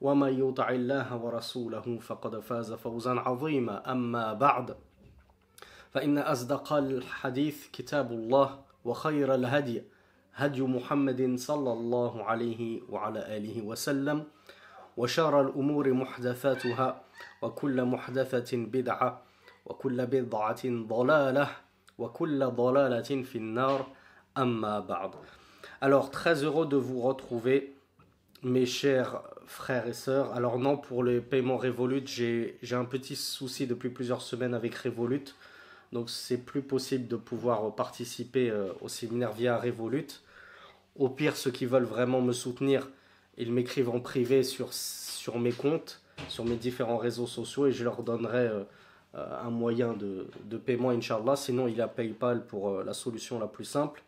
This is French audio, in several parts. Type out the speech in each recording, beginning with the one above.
ومن يطع الله ورسوله فقد فاز فوزا عظيما أما بعد فإن أصدق الحديث كتاب الله وخير الهدي هدي محمد صلى الله عليه وعلى آله وسلم وشر الأمور محدثاتها وكل محدثة بدعة وكل بدعة ضلالة وكل ضلالة في النار أما بعد Alors très heureux de vous retrouver mes chers frères et sœurs, alors non, pour les paiements Revolut, j'ai un petit souci depuis plusieurs semaines avec Revolut. Donc c'est plus possible de pouvoir participer euh, au séminaire via Revolut. Au pire, ceux qui veulent vraiment me soutenir, ils m'écrivent en privé sur, sur mes comptes, sur mes différents réseaux sociaux et je leur donnerai euh, euh, un moyen de, de paiement, Inch'Allah. Sinon, il y a PayPal pour la solution la plus simple.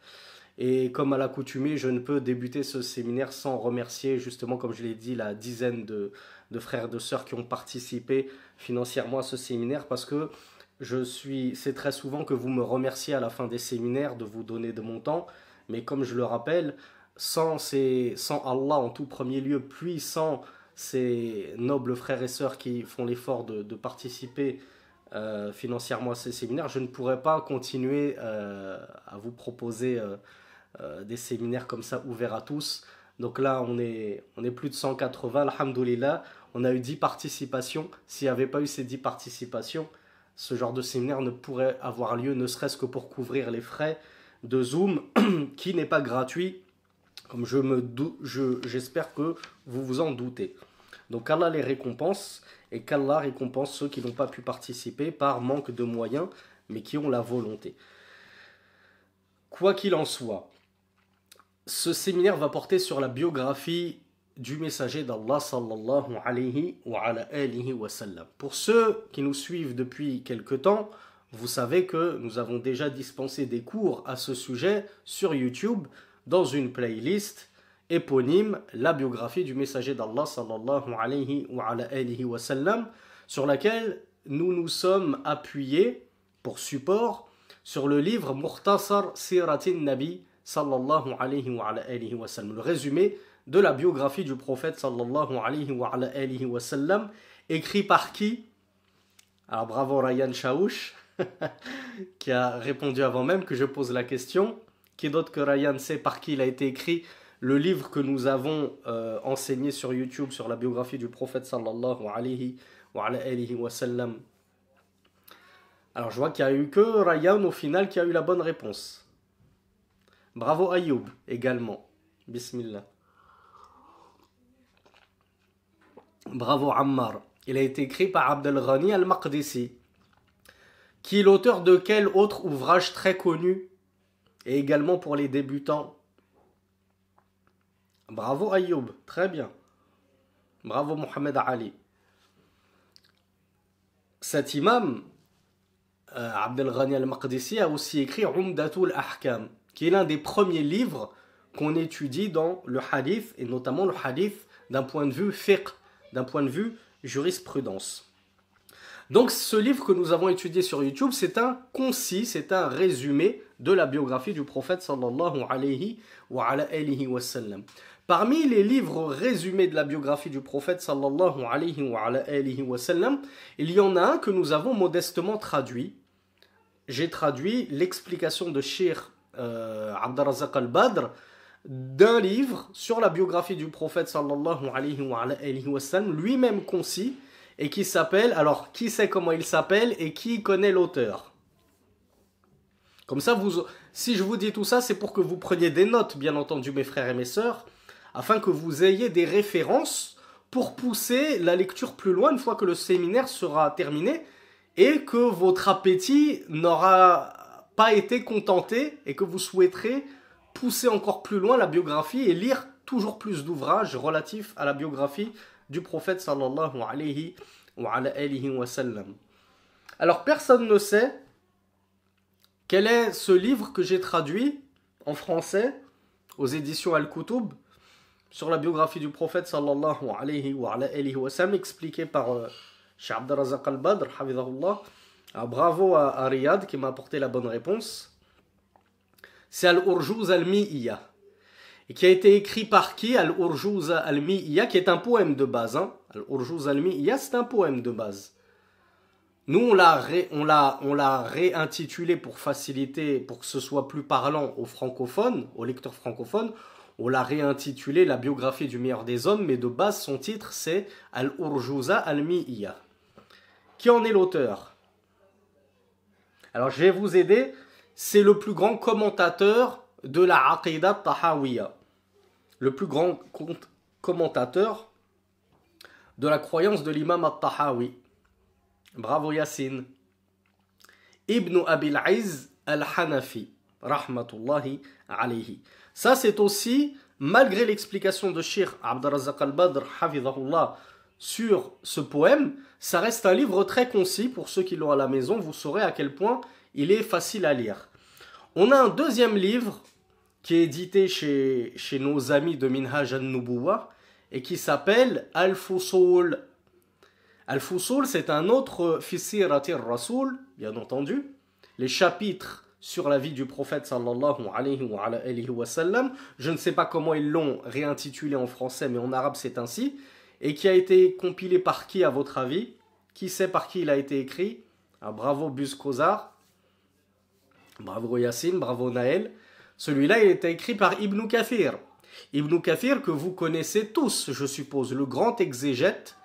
Et comme à l'accoutumée, je ne peux débuter ce séminaire sans remercier justement, comme je l'ai dit, la dizaine de, de frères et de sœurs qui ont participé financièrement à ce séminaire parce que je suis, c'est très souvent que vous me remerciez à la fin des séminaires de vous donner de mon temps, mais comme je le rappelle, sans, sans Allah en tout premier lieu, puis sans ces nobles frères et sœurs qui font l'effort de, participer euh, financièrement à ces séminaires, je ne pourrais pas continuer euh, à vous proposer euh, euh, des séminaires comme ça ouverts à tous. Donc là, on est, on est plus de 180, alhamdoulilah. On a eu 10 participations. S'il n'y avait pas eu ces 10 participations, ce genre de séminaire ne pourrait avoir lieu, ne serait-ce que pour couvrir les frais de Zoom, qui n'est pas gratuit, comme je me j'espère que vous vous en doutez. Donc Allah les récompense, et qu'Allah récompense ceux qui n'ont pas pu participer par manque de moyens, mais qui ont la volonté. Quoi qu'il en soit, ce séminaire va porter sur la biographie du messager d'Allah sallallahu alayhi wa, ala sallam. Pour ceux qui nous suivent depuis quelque temps, vous savez que nous avons déjà dispensé des cours à ce sujet sur YouTube dans une playlist éponyme La biographie du messager d'Allah sallallahu alayhi wa, sallam, sur laquelle nous nous sommes appuyés pour support sur le livre Murtasar Siratin Nabi le résumé de la biographie du prophète sallallahu alayhi wa, sallam, écrit par qui Alors bravo Ryan Chaouch, qui a répondu avant même que je pose la question. Qui d'autre que Ryan sait par qui il a été écrit le livre que nous avons euh, enseigné sur YouTube sur la biographie du prophète sallallahu alayhi wa, alayhi wa sallam alors je vois qu'il n'y a eu que Ryan au final qui a eu la bonne réponse. Bravo Ayoub également. Bismillah. Bravo Ammar. Il a été écrit par Abdel Ghani al-Maqdisi, qui est l'auteur de quel autre ouvrage très connu et également pour les débutants Bravo Ayoub, très bien. Bravo Mohamed Ali. Cet imam, euh, Abdel Ghani al-Maqdisi, a aussi écrit Umdatul Ahkam qui est l'un des premiers livres qu'on étudie dans le hadith, et notamment le hadith d'un point de vue fiqh, d'un point de vue jurisprudence. Donc ce livre que nous avons étudié sur YouTube, c'est un concis, c'est un résumé de la biographie du prophète sallallahu alayhi wa, wa sallam. Parmi les livres résumés de la biographie du prophète sallallahu alayhi wa, wa sallam, il y en a un que nous avons modestement traduit. J'ai traduit l'explication de Shir al euh, Abdarazak al-Badr, d'un livre sur la biographie du prophète sallallahu alayhi wa, lui-même concis, et qui s'appelle, alors qui sait comment il s'appelle et qui connaît l'auteur Comme ça, vous, si je vous dis tout ça, c'est pour que vous preniez des notes, bien entendu, mes frères et mes sœurs, afin que vous ayez des références pour pousser la lecture plus loin une fois que le séminaire sera terminé et que votre appétit n'aura pas été contenté et que vous souhaiterez pousser encore plus loin la biographie et lire toujours plus d'ouvrages relatifs à la biographie du prophète sallallahu alayhi wa, sallam. Alors personne ne sait quel est ce livre que j'ai traduit en français aux éditions Al-Kutub sur la biographie du prophète sallallahu alayhi wa, sallam par euh, Abdel al al-Badr, alors ah, bravo à, Ariad qui m'a apporté la bonne réponse. C'est al urjouz al Miya Et qui a été écrit par qui al urjouz al Miya qui est un poème de base. Hein. al urjouz al Miya c'est un poème de base. Nous, on l'a, réintitulé pour faciliter, pour que ce soit plus parlant aux francophones, aux lecteurs francophones. On l'a réintitulé La biographie du meilleur des hommes, mais de base, son titre, c'est al urjouza al Miya. Qui en est l'auteur alors je vais vous aider, c'est le plus grand commentateur de la Aqidah Tahawiyya. Le plus grand commentateur de la croyance de l'imam al-Tahawi. Bravo Yassine. Ibn Abil Aiz al-Hanafi. Rahmatullahi alayhi. Ça c'est aussi, malgré l'explication de Sheikh Abdurrazak al-Badr, sur ce poème, ça reste un livre très concis, pour ceux qui l'ont à la maison, vous saurez à quel point il est facile à lire. On a un deuxième livre qui est édité chez, nos amis de Minhaj al-Nubuwa et qui s'appelle Al-Fusul. Al-Fusul, c'est un autre Fisiratir Rasoul, bien entendu, les chapitres sur la vie du prophète sallallahu alayhi alayhi wa sallam. Je ne sais pas comment ils l'ont réintitulé en français, mais en arabe c'est ainsi et qui a été compilé par qui à votre avis Qui sait par qui il a été écrit ah, Bravo Buscozar, bravo Yassine, bravo Naël. Celui-là, il été écrit par Ibn Kafir. Ibn Kafir que vous connaissez tous, je suppose, le grand exégète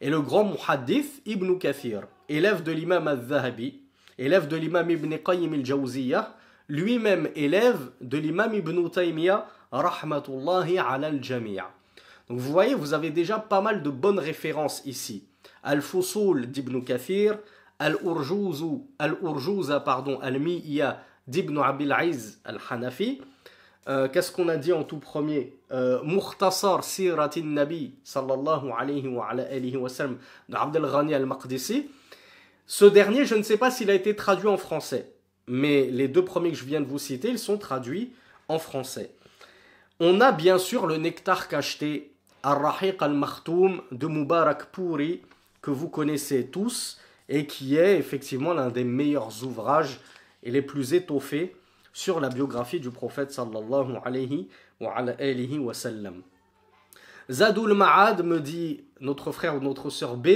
et le grand muhadith Ibn Kafir, élève de l'imam al-Zahabi, élève de l'imam Ibn Qayyim al-Jawziyah, lui-même élève de l'imam Ibn Taymiyyah, rahmatullahi ala al-jami'a. Donc vous voyez, vous avez déjà pas mal de bonnes références ici. Al-Fusul d'Ibn Kathir, al urjouza pardon, Al-Mi'ya d'Ibn Abil Al-Hanafi. Euh, qu'est-ce qu'on a dit en tout premier euh, Mukhtasar Siratin Nabi sallallahu alayhi wa, alayhi wa sallam Ghani Al-Maqdisi. Ce dernier, je ne sais pas s'il a été traduit en français, mais les deux premiers que je viens de vous citer, ils sont traduits en français. On a bien sûr le nectar cacheté Ar-Rahiq al-Makhtoum de Mubarak que vous connaissez tous et qui est effectivement l'un des meilleurs ouvrages et les plus étoffés sur la biographie du prophète sallallahu alayhi wa, wa sallam. Zadul Ma'ad me dit notre frère ou notre sœur B,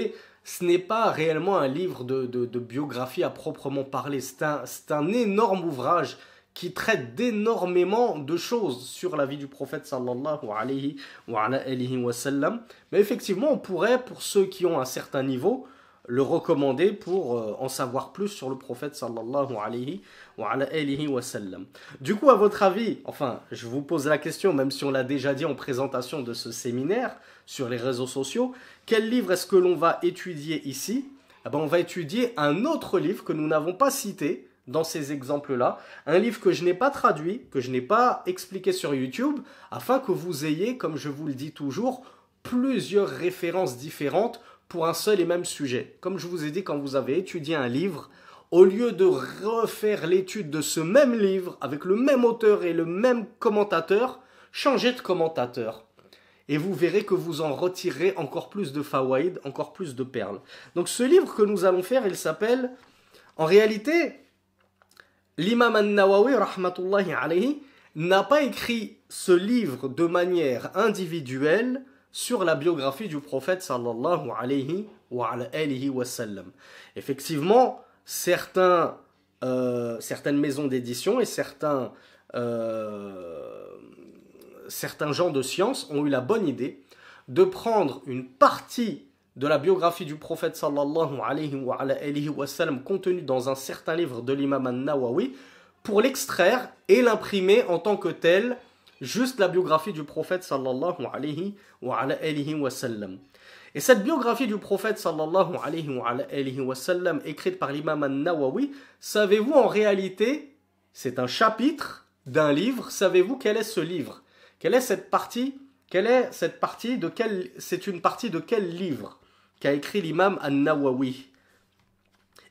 ce n'est pas réellement un livre de, biographie à proprement parler, c'est un énorme ouvrage qui traite d'énormément de choses sur la vie du prophète sallallahu alayhi wa, wa sallam. Mais effectivement, on pourrait, pour ceux qui ont un certain niveau, le recommander pour euh, en savoir plus sur le prophète sallallahu alayhi wa, wa sallam. Du coup, à votre avis, enfin, je vous pose la question, même si on l'a déjà dit en présentation de ce séminaire sur les réseaux sociaux, quel livre est-ce que l'on va étudier ici eh ben, On va étudier un autre livre que nous n'avons pas cité, dans ces exemples-là. Un livre que je n'ai pas traduit, que je n'ai pas expliqué sur YouTube, afin que vous ayez, comme je vous le dis toujours, plusieurs références différentes pour un seul et même sujet. Comme je vous ai dit quand vous avez étudié un livre, au lieu de refaire l'étude de ce même livre avec le même auteur et le même commentateur, changez de commentateur. Et vous verrez que vous en retirerez encore plus de fawaïd, encore plus de perles. Donc ce livre que nous allons faire, il s'appelle... En réalité, l'imam al-Nawawi, rahmatullahi alayhi, n'a pas écrit ce livre de manière individuelle sur la biographie du prophète sallallahu alayhi wa alayhi wa sallam. Effectivement, certains, euh, certaines maisons d'édition et certains, euh, certains gens de science ont eu la bonne idée de prendre une partie de la biographie du prophète sallallahu alayhi wa, sallam contenue dans un certain livre de l'imam al-Nawawi pour l'extraire et l'imprimer en tant que tel, juste la biographie du prophète sallallahu alayhi wa, sallam. Et cette biographie du prophète sallallahu alayhi wa, sallam écrite par l'imam al-Nawawi, savez-vous en réalité, c'est un chapitre d'un livre, savez-vous quel est ce livre Quelle est cette partie quelle est cette partie de quel c'est une partie de quel livre qu'a écrit l'imam An-Nawawi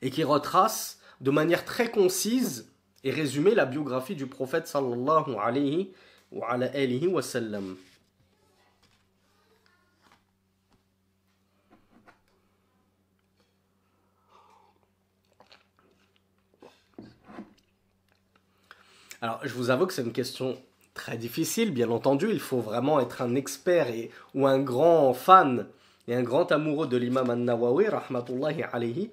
et qui retrace de manière très concise et résumée la biographie du prophète sallallahu alayhi wa, alayhi wa sallam. Alors, je vous avoue que c'est une question très difficile, bien entendu. Il faut vraiment être un expert et, ou un grand fan et un grand amoureux de l'imam al-Nawawi, rahmatullahi alayhi.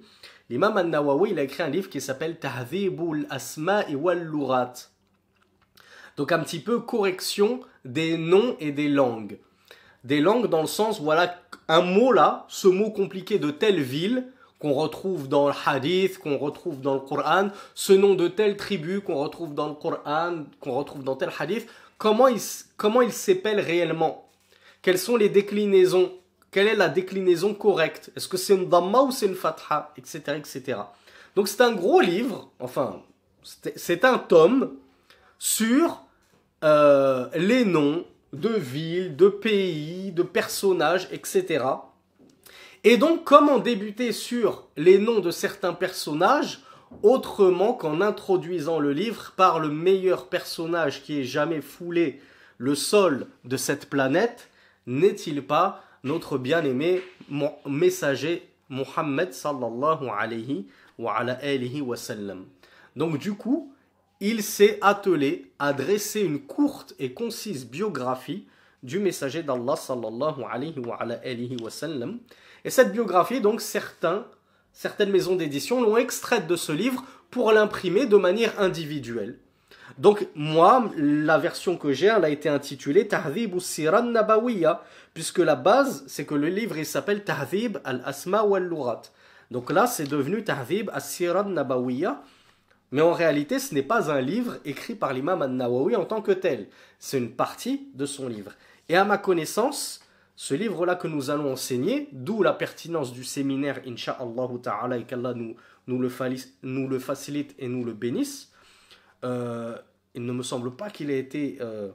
L'imam al-Nawawi, il a écrit un livre qui s'appelle Tahdhibul Asma wal Lurat. Donc un petit peu correction des noms et des langues. Des langues dans le sens, voilà, un mot là, ce mot compliqué de telle ville, qu'on retrouve dans le hadith, qu'on retrouve dans le Coran, ce nom de telle tribu qu'on retrouve dans le Coran, qu'on retrouve dans tel hadith, comment il, comment il s'appelle réellement Quelles sont les déclinaisons quelle est la déclinaison correcte Est-ce que c'est une Dhamma ou c'est une Fatha Etc. etc. Donc c'est un gros livre, enfin, c'est un tome sur euh, les noms de villes, de pays, de personnages, etc. Et donc, comment débuter sur les noms de certains personnages autrement qu'en introduisant le livre par le meilleur personnage qui ait jamais foulé le sol de cette planète N'est-il pas notre bien-aimé messager Mohammed sallallahu alayhi wa, alihi wa sallam. Donc du coup, il s'est attelé à dresser une courte et concise biographie du messager d'Allah sallallahu alayhi wa, wa sallam. Et cette biographie, donc certains, certaines maisons d'édition l'ont extraite de ce livre pour l'imprimer de manière individuelle. Donc moi, la version que j'ai, elle a été intitulée Tahdhib siran Nabawiya, puisque la base, c'est que le livre, il s'appelle Tahdhib al-Asma wal-Lurat. Donc là, c'est devenu Tahdhib as-Siran Nabawiya, mais en réalité, ce n'est pas un livre écrit par l'imam al-Nawawi en tant que tel. C'est une partie de son livre. Et à ma connaissance, ce livre-là que nous allons enseigner, d'où la pertinence du séminaire, Inch'Allah ta'ala, et qu'Allah nous le facilite et nous le bénisse, euh, il ne me semble pas qu'il ait été euh,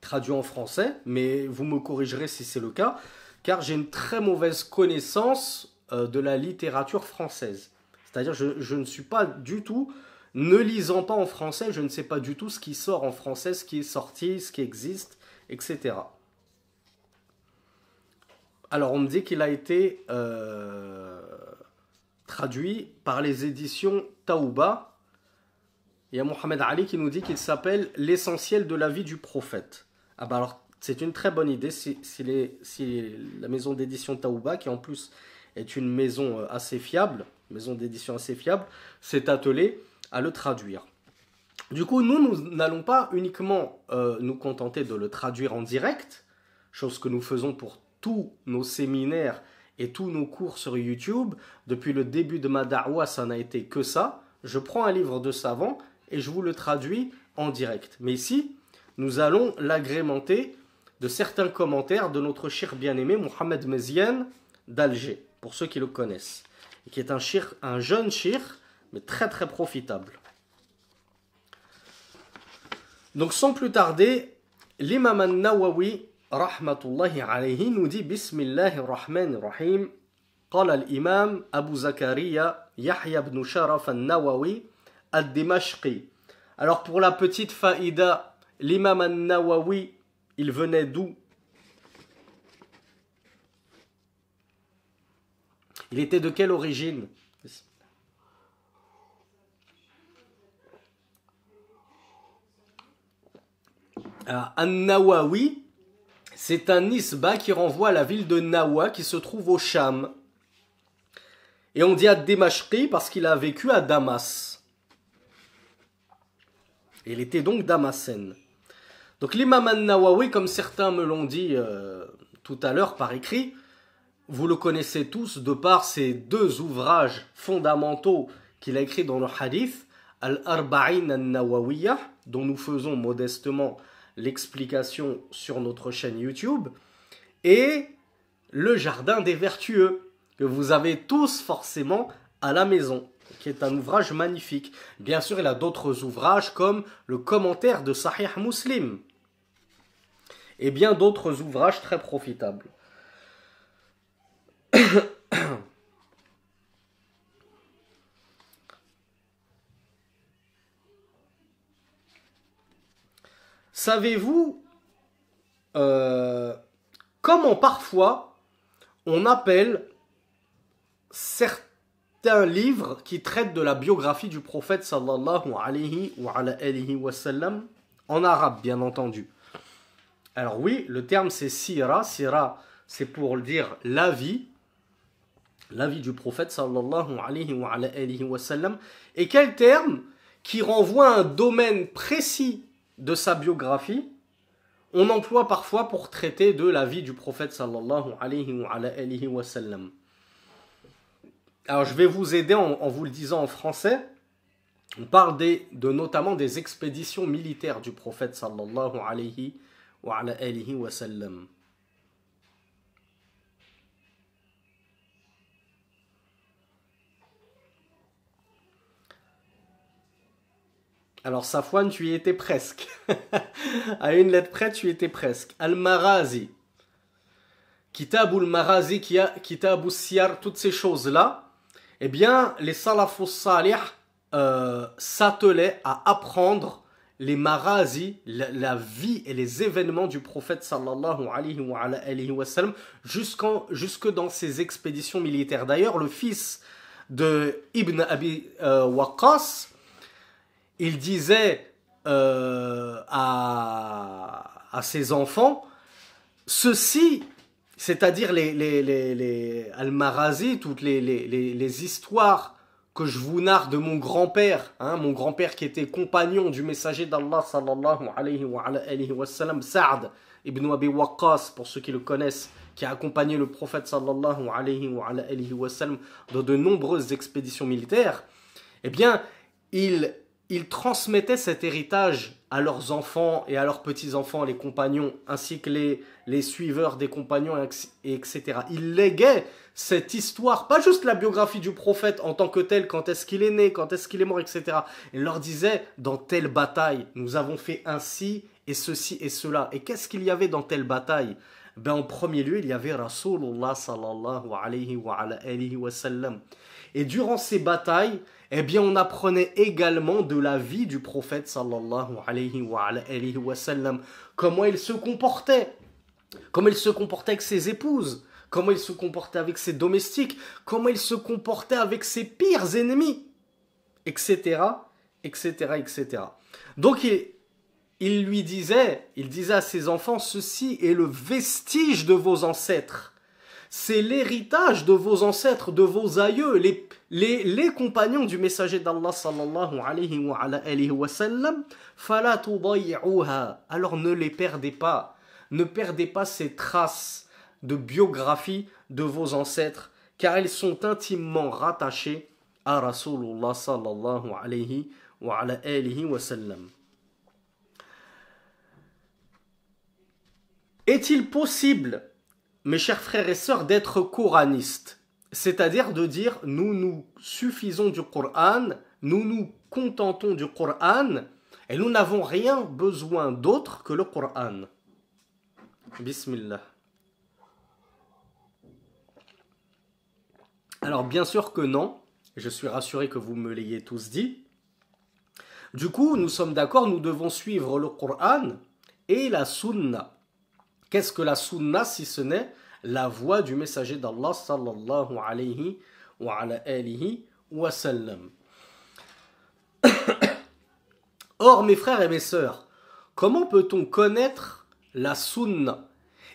traduit en français, mais vous me corrigerez si c'est le cas, car j'ai une très mauvaise connaissance euh, de la littérature française. C'est-à-dire, je, je, ne suis pas du tout, ne lisant pas en français, je ne sais pas du tout ce qui sort en français, ce qui est sorti, ce qui existe, etc. Alors, on me dit qu'il a été traduit par les éditions Taouba, il y a Mohamed Ali qui nous dit qu'il s'appelle L'essentiel de la vie du prophète. Ah bah alors, c'est une très bonne idée si, si la maison d'édition Taouba, qui en plus est une maison euh, assez fiable, maison d'édition assez fiable, s'est attelée à le traduire. Du coup, nous, nous n'allons pas uniquement euh, nous contenter de le traduire en direct, chose que nous faisons pour tous nos séminaires et tous nos cours sur YouTube. Depuis le début de ma da'wa, ça n'a été que ça. Je prends un livre de savant et je vous le traduis en direct. Mais ici, nous allons l'agrémenter de certains commentaires de notre cher bien-aimé Mohamed Mezian d'Alger, pour ceux qui le connaissent, et qui est un, shir, un jeune chir, mais très très profitable. Donc sans plus tarder, l'imam al-Nawawi, rahmatullahi alayhi, nous dit Bismillahirrahmanirrahim, Rahmanir Rahim, قال الإمام أبو زكريا يحيى بن شرف النووي al Alors pour la petite faïda, l'imam al-Nawawi, il venait d'où Il était de quelle origine ah, An-Nawawi, c'est un isba qui renvoie à la ville de Nawa qui se trouve au Cham. Et on dit ad parce qu'il a vécu à Damas. Il était donc damasène Donc l'imam al-Nawawi, comme certains me l'ont dit euh, tout à l'heure par écrit, vous le connaissez tous de par ses deux ouvrages fondamentaux qu'il a écrits dans le hadith, Al-Arba'in al nawawiya dont nous faisons modestement l'explication sur notre chaîne YouTube, et Le Jardin des Vertueux, que vous avez tous forcément à la maison qui est un ouvrage magnifique. Bien sûr, il a d'autres ouvrages comme le commentaire de Sahih Muslim et bien d'autres ouvrages très profitables. Savez-vous euh, comment parfois on appelle certains un livre qui traite de la biographie du prophète sallallahu alayhi wa, sallam, en arabe bien entendu. Alors oui, le terme c'est sira, sira c'est pour dire la vie, la vie du prophète sallallahu alayhi wa, sallam. Et quel terme qui renvoie à un domaine précis de sa biographie, on emploie parfois pour traiter de la vie du prophète sallallahu alayhi wa sallam. Alors je vais vous aider en, vous le disant en français. On parle des, de notamment des expéditions militaires du prophète sallallahu alayhi wa, alayhi wa sallam. Alors Safwan, tu y étais presque. à une lettre près, tu y étais presque. Al-Marazi. Kitab al-Marazi, Kitab siyar toutes ces choses-là eh bien, les salafus salih euh, s'attelaient à apprendre les marazi, la, vie et les événements du prophète sallallahu alayhi wa, sallam, jusque dans ses expéditions militaires. D'ailleurs, le fils de Ibn Abi euh, il disait euh, à, à ses enfants, ceci c'est-à-dire les, les, les, les Al-Marazi, toutes les, les, histoires que je vous narre de mon grand-père, hein, mon grand-père qui était compagnon du messager d'Allah sallallahu alayhi wa, sallam, Sa'd ibn Abi Waqqas, pour ceux qui le connaissent, qui a accompagné le prophète sallallahu alayhi wa, alayhi wa sallam dans de nombreuses expéditions militaires, eh bien, il ils transmettaient cet héritage à leurs enfants et à leurs petits-enfants, les compagnons, ainsi que les, les suiveurs des compagnons, etc. Ils léguaient cette histoire, pas juste la biographie du prophète en tant que tel, quand est-ce qu'il est né, quand est-ce qu'il est mort, etc. Ils leur disaient, dans telle bataille, nous avons fait ainsi et ceci et cela. Et qu'est-ce qu'il y avait dans telle bataille ben, En premier lieu, il y avait Rasulullah sallallahu alayhi wa, alayhi wa sallam. Et durant ces batailles, eh bien on apprenait également de la vie du prophète sallallahu alayhi wa, sallam, comment il se comportait, comment il se comportait avec ses épouses, comment il se comportait avec ses domestiques, comment il se comportait avec ses pires ennemis, etc., etc., etc. Donc il lui disait, il disait à ses enfants, ceci est le vestige de vos ancêtres c'est l'héritage de vos ancêtres, de vos aïeux, les, compagnons du messager d'Allah sallallahu alayhi wa, alayhi wa sallam. Alors ne les perdez pas, ne perdez pas ces traces de biographie de vos ancêtres, car elles sont intimement rattachées à Rasulullah sallallahu alayhi wa, alayhi wa sallam. Est-il possible mes chers frères et sœurs, d'être coranistes, c'est-à-dire de dire nous nous suffisons du Coran, nous nous contentons du Coran, et nous n'avons rien besoin d'autre que le Coran. Bismillah. Alors bien sûr que non, je suis rassuré que vous me l'ayez tous dit. Du coup, nous sommes d'accord, nous devons suivre le Coran et la Sunna. Qu'est-ce que la sunna si ce n'est la voix du messager d'Allah sallallahu alayhi wa ala alihi wa sallam. Or, mes frères et mes sœurs, comment peut-on connaître la sunna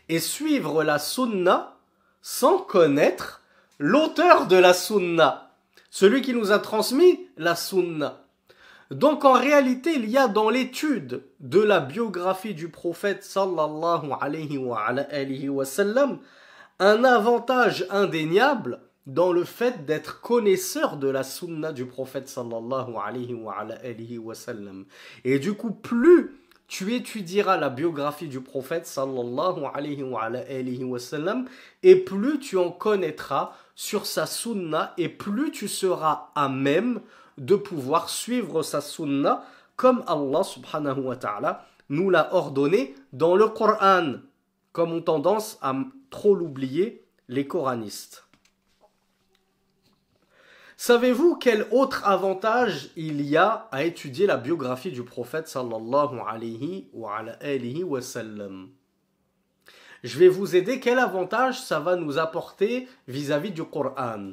et suivre la sunna sans connaître l'auteur de la sunna, celui qui nous a transmis la sunna donc en réalité, il y a dans l'étude de la biographie du prophète sallallahu alayhi wa, sallam, un avantage indéniable dans le fait d'être connaisseur de la sunna du prophète sallallahu alayhi wa, sallam. Et du coup, plus tu étudieras la biographie du prophète sallallahu alayhi wa, sallam, et plus tu en connaîtras sur sa sunna et plus tu seras à même de pouvoir suivre sa sunna comme Allah subhanahu wa ta'ala nous l'a ordonné dans le Coran, comme ont tendance à trop l'oublier les coranistes. Savez-vous quel autre avantage il y a à étudier la biographie du prophète sallallahu alayhi wa, Je vais vous aider quel avantage ça va nous apporter vis-à-vis -vis du Coran.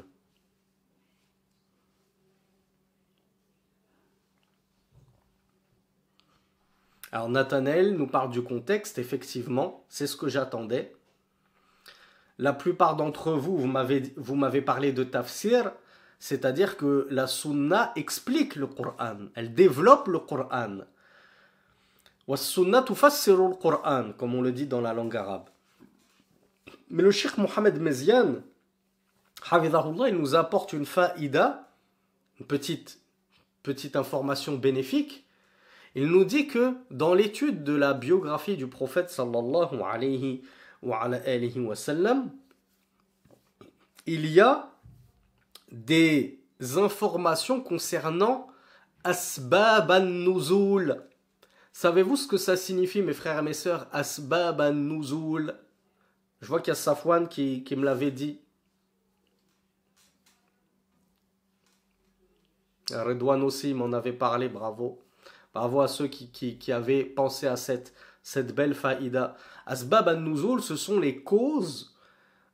Alors Nathanaël nous parle du contexte, effectivement, c'est ce que j'attendais. La plupart d'entre vous, vous m'avez parlé de tafsir, c'est-à-dire que la sunna explique le Coran, elle développe le Coran. » comme on le dit dans la langue arabe. Mais le Cheikh Mohamed Mezian, il nous apporte une faïda, une petite, petite information bénéfique, il nous dit que dans l'étude de la biographie du prophète sallallahu alayhi wa, sallam, il y a des informations concernant Asbab al-Nuzul. Savez-vous ce que ça signifie, mes frères et mes sœurs, Asbab al-Nuzul Je vois qu'il y a Safwan qui, qui me l'avait dit. Redouane aussi m'en avait parlé, bravo. Bravo à ceux qui, qui, qui avaient pensé à cette, cette belle faïda. Asbab al-Nuzul, ce sont les causes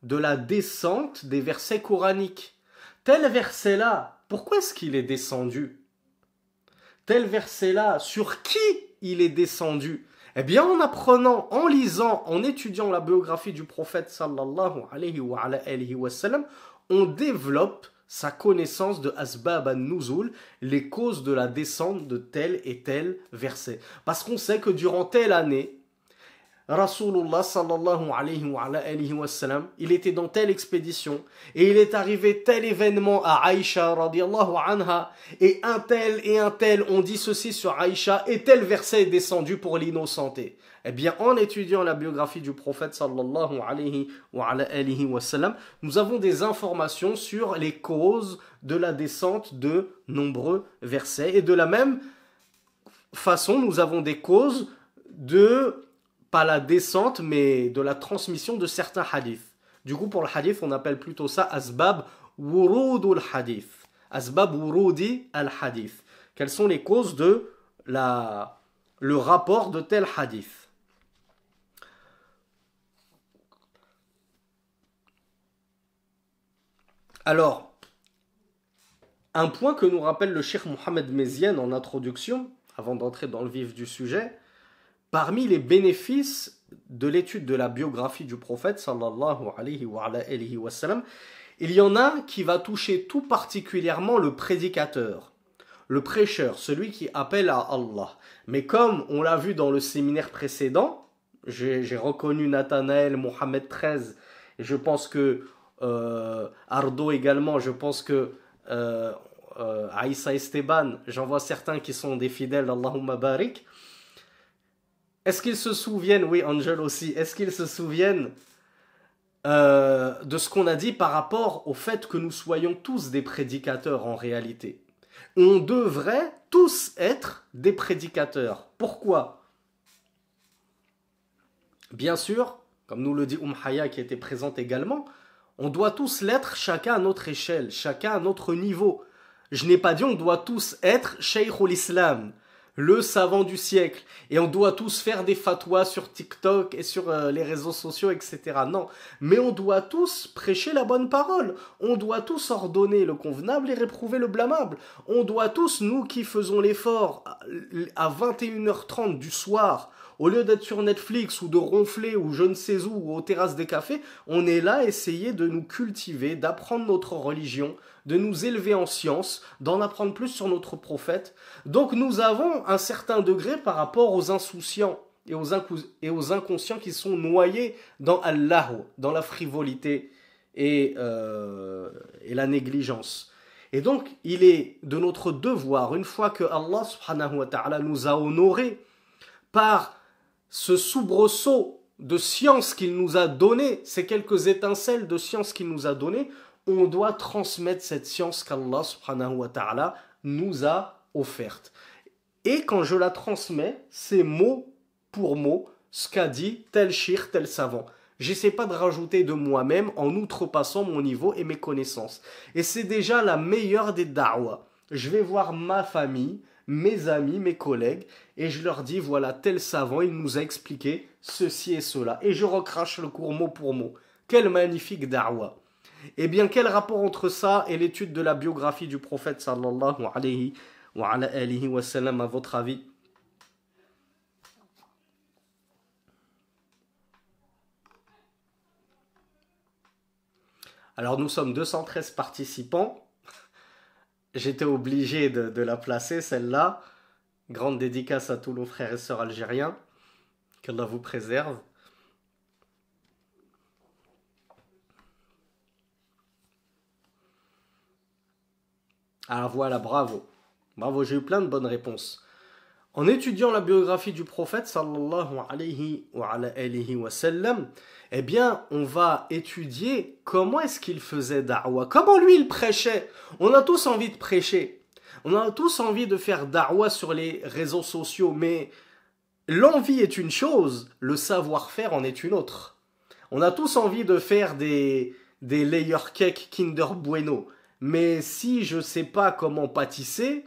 de la descente des versets coraniques. Tel verset-là, pourquoi est-ce qu'il est descendu Tel verset-là, sur qui il est descendu Eh bien, en apprenant, en lisant, en étudiant la biographie du prophète sallallahu alayhi wa, alayhi wa sallam, on développe sa connaissance de Asbab al-Nuzul, les causes de la descente de tel et tel verset. Parce qu'on sait que durant telle année, Rasulullah sallallahu alayhi wa, sallam, il était dans telle expédition et il est arrivé tel événement à Aïcha radiallahu anha et un tel et un tel ont dit ceci sur Aïcha et tel verset est descendu pour l'innocenté. Eh bien, en étudiant la biographie du prophète sallallahu alayhi wa, nous avons des informations sur les causes de la descente de nombreux versets. Et de la même façon, nous avons des causes de, pas la descente, mais de la transmission de certains hadiths. Du coup, pour le hadith, on appelle plutôt ça asbab wurudul hadith. Asbab wurudi al hadith. Quelles sont les causes de la, le rapport de tel hadith Alors, un point que nous rappelle le Cheikh Mohamed Mézienne en introduction, avant d'entrer dans le vif du sujet, parmi les bénéfices de l'étude de la biographie du prophète sallallahu wa, wa il y en a qui va toucher tout particulièrement le prédicateur, le prêcheur, celui qui appelle à Allah. Mais comme on l'a vu dans le séminaire précédent, j'ai reconnu Nathanaël, Mohamed XIII, et je pense que euh, Ardo également, je pense que euh, euh, Aïssa Esteban, j'en vois certains qui sont des fidèles, Allahumma barik. Est-ce qu'ils se souviennent, oui Angel aussi, est-ce qu'ils se souviennent de ce qu'on a dit par rapport au fait que nous soyons tous des prédicateurs en réalité On devrait tous être des prédicateurs. Pourquoi Bien sûr, comme nous le dit Umhaya qui était présente également, on doit tous l'être chacun à notre échelle, chacun à notre niveau. Je n'ai pas dit on doit tous être Sheikh l'Islam, le savant du siècle, et on doit tous faire des fatwas sur TikTok et sur euh, les réseaux sociaux, etc. Non, mais on doit tous prêcher la bonne parole, on doit tous ordonner le convenable et réprouver le blâmable, on doit tous, nous qui faisons l'effort à 21h30 du soir, au lieu d'être sur Netflix ou de ronfler ou je ne sais où ou aux terrasses des cafés, on est là à essayer de nous cultiver, d'apprendre notre religion, de nous élever en science, d'en apprendre plus sur notre prophète. Donc nous avons un certain degré par rapport aux insouciants et aux, et aux inconscients qui sont noyés dans Allah, dans la frivolité et, euh, et la négligence. Et donc, il est de notre devoir, une fois que Allah subhanahu wa ta'ala nous a honorés par ce soubresaut de science qu'il nous a donné, ces quelques étincelles de science qu'il nous a donné, on doit transmettre cette science qu'Allah subhanahu wa ta'ala nous a offerte. Et quand je la transmets, c'est mot pour mot ce qu'a dit tel shir, tel savant. J'essaie pas de rajouter de moi-même en outrepassant mon niveau et mes connaissances. Et c'est déjà la meilleure des da'wah. Je vais voir ma famille, mes amis, mes collègues, et je leur dis, voilà, tel savant, il nous a expliqué ceci et cela. Et je recrache le cours mot pour mot. Quel magnifique da'wah Eh bien, quel rapport entre ça et l'étude de la biographie du prophète sallallahu alayhi wa, alayhi wa sallam, à votre avis Alors nous sommes 213 participants j'étais obligé de, la placer, celle-là. Grande dédicace à tous nos frères et sœurs algériens. Qu'Allah vous préserve. Ah voilà, bravo. Bravo, j'ai eu plein de bonnes réponses. En étudiant la biographie du prophète sallallahu alayhi wa, alayhi wa sallam, eh bien, on va étudier comment est-ce qu'il faisait Darwa, comment lui il prêchait. On a tous envie de prêcher, on a tous envie de faire Darwa sur les réseaux sociaux, mais l'envie est une chose, le savoir-faire en est une autre. On a tous envie de faire des, des layer cake Kinder Bueno, mais si je sais pas comment pâtisser,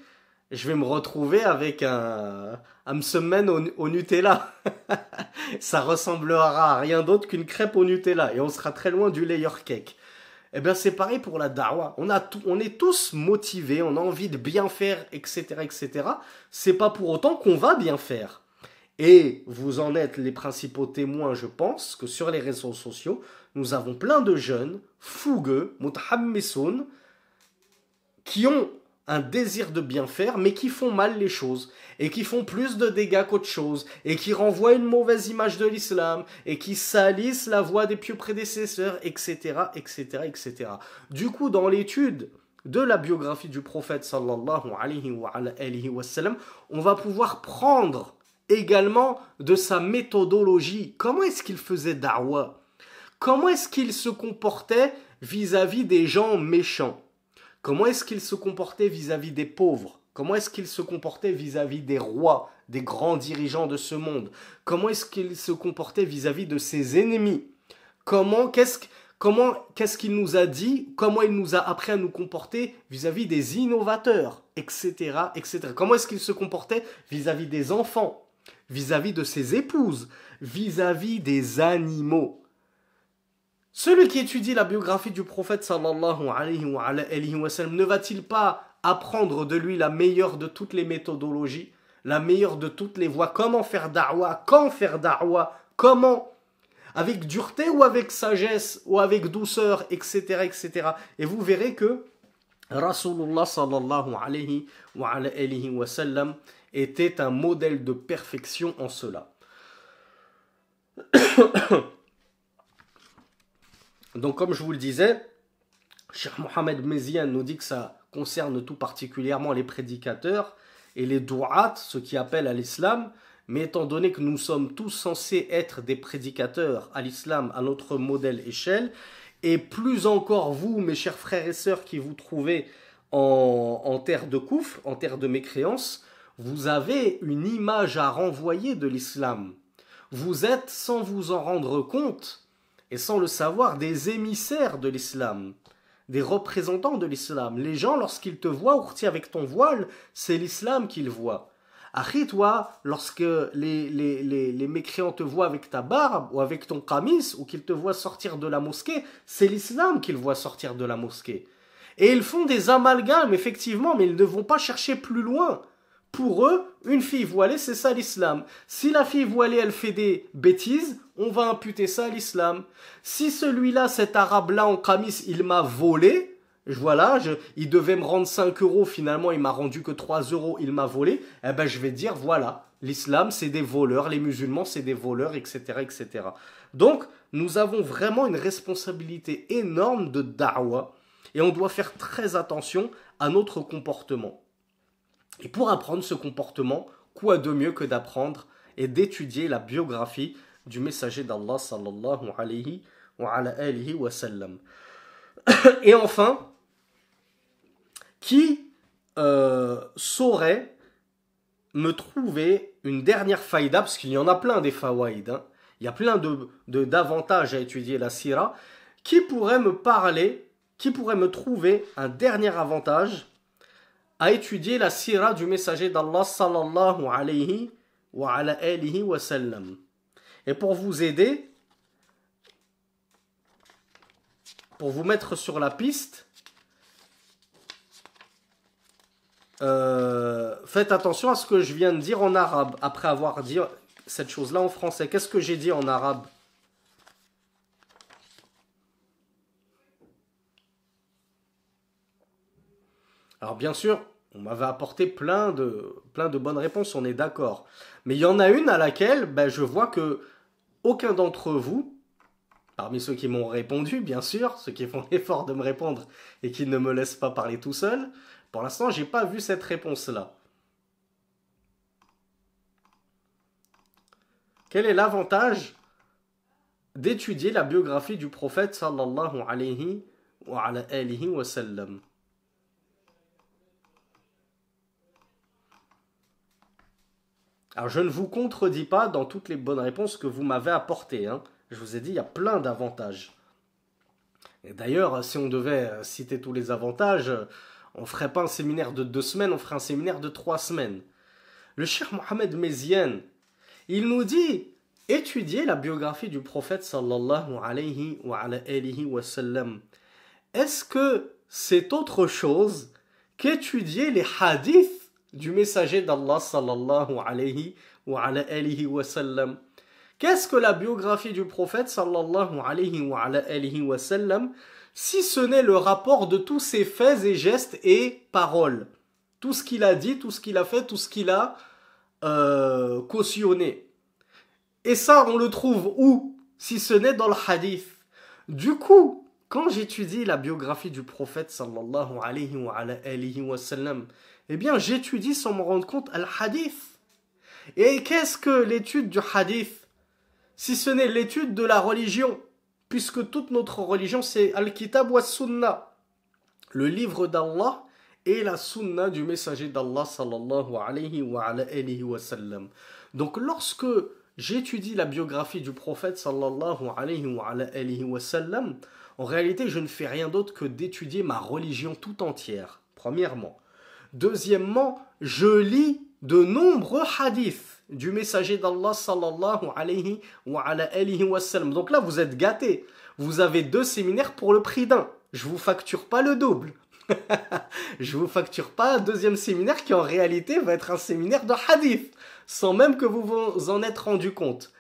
je vais me retrouver avec un, un semaine au, Nutella. ça ressemblera à rien d'autre qu'une crêpe au Nutella et on sera très loin du layer cake. Eh bien, c'est pareil pour la dawa. On, a on est tous motivés, on a envie de bien faire, etc., etc. C'est pas pour autant qu'on va bien faire. Et vous en êtes les principaux témoins, je pense, que sur les réseaux sociaux, nous avons plein de jeunes, fougueux, mutahammisoun, qui ont un désir de bien faire, mais qui font mal les choses, et qui font plus de dégâts qu'autre chose, et qui renvoient une mauvaise image de l'islam, et qui salissent la voix des pieux prédécesseurs, etc., etc., etc. Du coup, dans l'étude de la biographie du prophète sallallahu alayhi wa, on va pouvoir prendre également de sa méthodologie. Comment est-ce qu'il faisait da'wah Comment est-ce qu'il se comportait vis à -vis des gens méchants Comment est-ce qu'il se comportait vis-à-vis des pauvres Comment est-ce qu'il se comportait vis-à-vis des rois, des grands dirigeants de ce monde Comment est-ce qu'il se comportait vis-à-vis de ses ennemis Comment qu'est-ce comment qu'est-ce qu'il nous a dit Comment il nous a appris à nous comporter vis-à-vis des innovateurs, etc., etc. Comment est-ce qu'il se comportait vis-à-vis des enfants, vis-à-vis de ses épouses, vis-à-vis des animaux celui qui étudie la biographie du prophète sallallahu alayhi wa, sallam ne va-t-il pas apprendre de lui la meilleure de toutes les méthodologies, la meilleure de toutes les voies, comment faire da'wa, quand faire da'wa, comment, avec dureté ou avec sagesse ou avec douceur, etc. etc. Et vous verrez que Rasulullah sallallahu alayhi wa, alayhi wa sallam était un modèle de perfection en cela. Donc, comme je vous le disais, Cheikh Mohamed Mezian nous dit que ça concerne tout particulièrement les prédicateurs et les dou'at, ceux qui appellent à l'islam. Mais étant donné que nous sommes tous censés être des prédicateurs à l'islam, à notre modèle échelle, et plus encore vous, mes chers frères et sœurs qui vous trouvez en, terre de coufle en terre de mécréance, vous avez une image à renvoyer de l'islam. Vous êtes, sans vous en rendre compte, et sans le savoir, des émissaires de l'islam, des représentants de l'islam. Les gens, lorsqu'ils te voient ourti avec ton voile, c'est l'islam qu'ils voient. arrête toi, lorsque les, les, les, mécréants te voient avec ta barbe ou avec ton kamis ou qu'ils te voient sortir de la mosquée, c'est l'islam qu'ils voient sortir de la mosquée. Et ils font des amalgames, effectivement, mais ils ne vont pas chercher plus loin pour eux, une fille voilée, c'est ça l'islam. Si la fille voilée, elle fait des bêtises, on va imputer ça à l'islam. Si celui-là, cet arabe-là en camis, il m'a volé, voilà, je, il devait me rendre 5 euros, finalement, il m'a rendu que 3 euros, il m'a volé, eh ben, je vais dire, voilà, l'islam, c'est des voleurs, les musulmans, c'est des voleurs, etc., etc. Donc, nous avons vraiment une responsabilité énorme de da'wah, et on doit faire très attention à notre comportement. Et pour apprendre ce comportement, quoi de mieux que d'apprendre et d'étudier la biographie du messager d'Allah sallallahu alayhi wa, Et enfin, qui euh, saurait me trouver une dernière faïda, parce qu'il y en a plein des fawaïds, hein. il y a plein de, d'avantages à étudier la sirah, qui pourrait me parler, qui pourrait me trouver un dernier avantage à étudier la sira du messager d'Allah sallallahu alayhi wa ala alihi wa sallam. Et pour vous aider, pour vous mettre sur la piste, euh, faites attention à ce que je viens de dire en arabe, après avoir dit cette chose-là en français. Qu'est-ce que j'ai dit en arabe Alors bien sûr, on m'avait apporté plein de, plein de bonnes réponses, on est d'accord. Mais il y en a une à laquelle ben, je vois que aucun d'entre vous, parmi ceux qui m'ont répondu bien sûr, ceux qui font l'effort de me répondre et qui ne me laissent pas parler tout seul, pour l'instant j'ai pas vu cette réponse-là. Quel est l'avantage d'étudier la biographie du prophète sallallahu alayhi wa, alayhi wa sallam Alors je ne vous contredis pas dans toutes les bonnes réponses que vous m'avez apportées. Hein. Je vous ai dit, il y a plein d'avantages. Et d'ailleurs, si on devait euh, citer tous les avantages, euh, on ferait pas un séminaire de deux semaines, on ferait un séminaire de trois semaines. Le cher Mohamed Mézienne, il nous dit étudiez la biographie du prophète sallallahu alayhi wa, alayhi wa sallam. Est-ce que c'est autre chose qu'étudier les hadiths du messager d'Allah sallallahu alayhi wa, ala alihi wa sallam. Qu'est-ce que la biographie du prophète sallallahu alayhi wa, ala wa sallam si ce n'est le rapport de tous ses faits et gestes et paroles Tout ce qu'il a dit, tout ce qu'il a fait, tout ce qu'il a euh, cautionné. Et ça, on le trouve où Si ce n'est dans le hadith. Du coup, quand j'étudie la biographie du prophète sallallahu alayhi wa, ala wa sallam, eh bien, j'étudie sans me rendre compte al-hadith. Et qu'est-ce que l'étude du hadith Si ce n'est l'étude de la religion, puisque toute notre religion, c'est al-kitab wa al-sunnah, le livre d'Allah et la sunnah du messager d'Allah sallallahu alayhi wa, wa Donc lorsque j'étudie la biographie du prophète sallallahu alayhi wa, wa en réalité je ne fais rien d'autre que d'étudier ma religion tout entière, premièrement. Deuxièmement, je lis de nombreux hadiths du messager d'Allah sallallahu alayhi wa, wa sallam. Donc là, vous êtes gâtés. Vous avez deux séminaires pour le prix d'un. Je vous facture pas le double. je vous facture pas un deuxième séminaire qui en réalité va être un séminaire de hadith, sans même que vous vous en êtes rendu compte.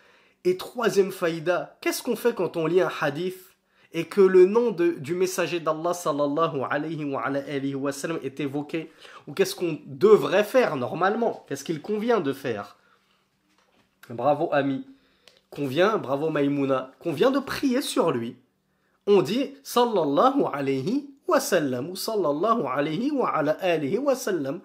Et troisième faïda, qu'est-ce qu'on fait quand on lit un hadith et que le nom de, du messager d'Allah sallallahu alayhi wa, sallam, est évoqué Ou qu'est-ce qu'on devrait faire normalement Qu'est-ce qu'il convient de faire Bravo ami, convient, bravo Maïmouna, convient de prier sur lui. On dit sallallahu alayhi wa sallam ou sallallahu alayhi wa ala alihi wa sallam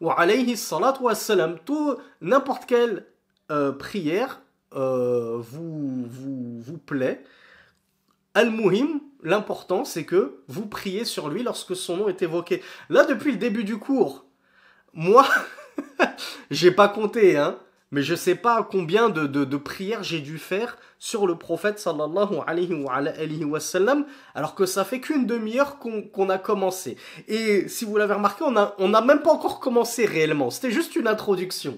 ou alayhi salat wa sallam. Tout, n'importe quelle euh, prière euh, vous, vous, vous plaît Al-Muhim, l'important, c'est que vous priez sur lui lorsque son nom est évoqué. Là, depuis le début du cours, moi, j'ai pas compté, hein, mais je sais pas combien de, prières j'ai dû faire sur le prophète sallallahu alayhi wa, alors que ça fait qu'une demi-heure qu'on a commencé. Et si vous l'avez remarqué, on n'a on a même pas encore commencé réellement, c'était juste une introduction.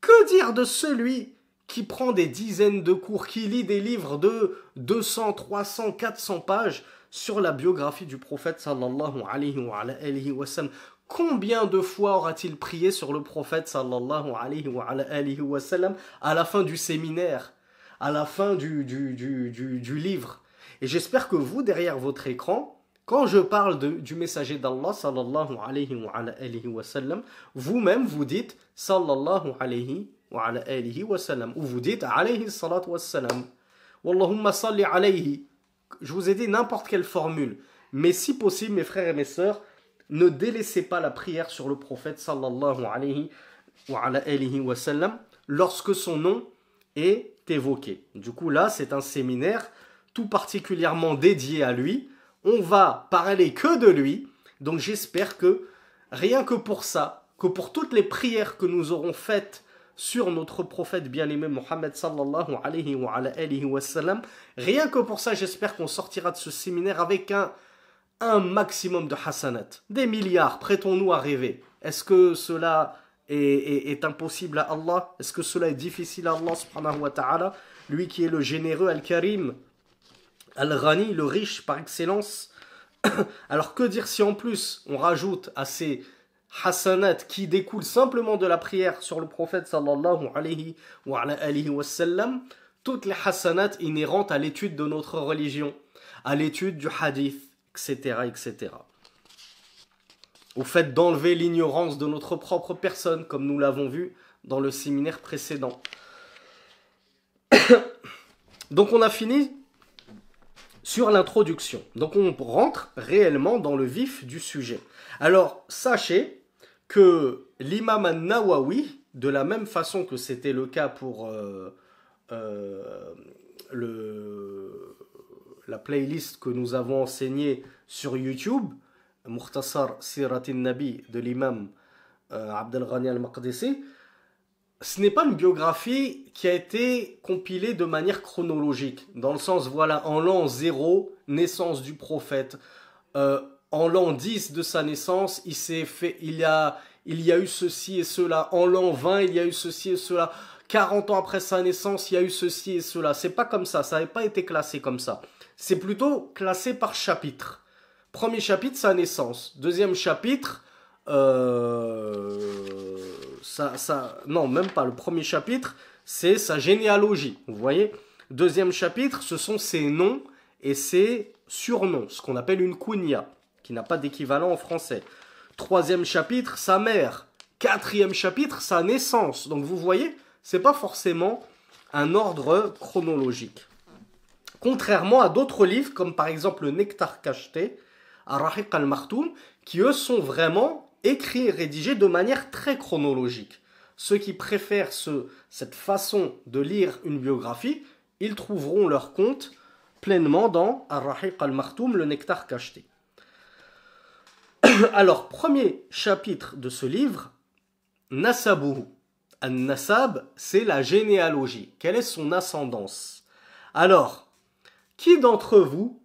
Que dire de celui qui prend des dizaines de cours, qui lit des livres de 200, 300, 400 pages sur la biographie du prophète sallallahu alayhi wa, Combien de fois aura-t-il prié sur le prophète sallallahu alayhi wa, à la fin du séminaire, à la fin du, du, du, du, livre Et j'espère que vous, derrière votre écran, quand je parle de, du messager d'Allah sallallahu alayhi wa, vous-même vous dites sallallahu alayhi wa ou vous dites alayhi salam. Je vous ai dit n'importe quelle formule. Mais si possible, mes frères et mes sœurs, ne délaissez pas la prière sur le prophète sallallahu alayhi wa wa sallam lorsque son nom est évoqué. Du coup, là, c'est un séminaire tout particulièrement dédié à lui. On va parler que de lui. Donc j'espère que rien que pour ça, que pour toutes les prières que nous aurons faites sur notre prophète bien-aimé Mohammed sallallahu alayhi wa, wa sallam. Rien que pour ça, j'espère qu'on sortira de ce séminaire avec un, un maximum de hasanat. Des milliards, prêtons-nous à rêver. Est-ce que cela est, est, impossible à Allah Est-ce que cela est difficile à Allah subhanahu wa ta'ala Lui qui est le généreux, Al-Karim, al rani le riche par excellence. Alors que dire si en plus on rajoute à ces Hassanat qui découle simplement de la prière sur le prophète sallallahu alayhi wa, sallam, toutes les Hassanat inhérentes à l'étude de notre religion, à l'étude du hadith, etc., etc. Au fait d'enlever l'ignorance de notre propre personne, comme nous l'avons vu dans le séminaire précédent. Donc on a fini sur l'introduction. Donc on rentre réellement dans le vif du sujet. Alors sachez que l'imam Nawawi, de la même façon que c'était le cas pour euh, euh, la playlist que nous avons enseignée sur YouTube, Mukhtasar Siratin Nabi de l'imam euh, Abdel Ghani al-Maqdisi, ce n'est pas une biographie qui a été compilée de manière chronologique, dans le sens, voilà, en l'an 0, naissance du prophète, en l'an 10 de sa naissance, il s'est fait, il y a, il y a eu ceci et cela. En l'an 20, il y a eu ceci et cela. 40 ans après sa naissance, il y a eu ceci et cela. C'est pas comme ça, ça n'avait pas été classé comme ça. C'est plutôt classé par chapitre. Premier chapitre, sa naissance. Deuxième chapitre, ça, euh, ça, non, même pas. Le premier chapitre, c'est sa généalogie. Vous voyez Deuxième chapitre, ce sont ses noms et ses surnoms, ce qu'on appelle une kunia qui n'a pas d'équivalent en français. Troisième chapitre, sa mère. Quatrième chapitre, sa naissance. Donc vous voyez, c'est pas forcément un ordre chronologique. Contrairement à d'autres livres, comme par exemple le Nectar cacheté, à al-Martoum, qui eux sont vraiment écrits et rédigés de manière très chronologique. Ceux qui préfèrent ce, cette façon de lire une biographie, ils trouveront leur compte pleinement dans ar al-Martoum, le nectar cacheté. Alors, premier chapitre de ce livre, Nasabuhu. An-Nasab, c'est la généalogie. Quelle est son ascendance Alors, qui d'entre vous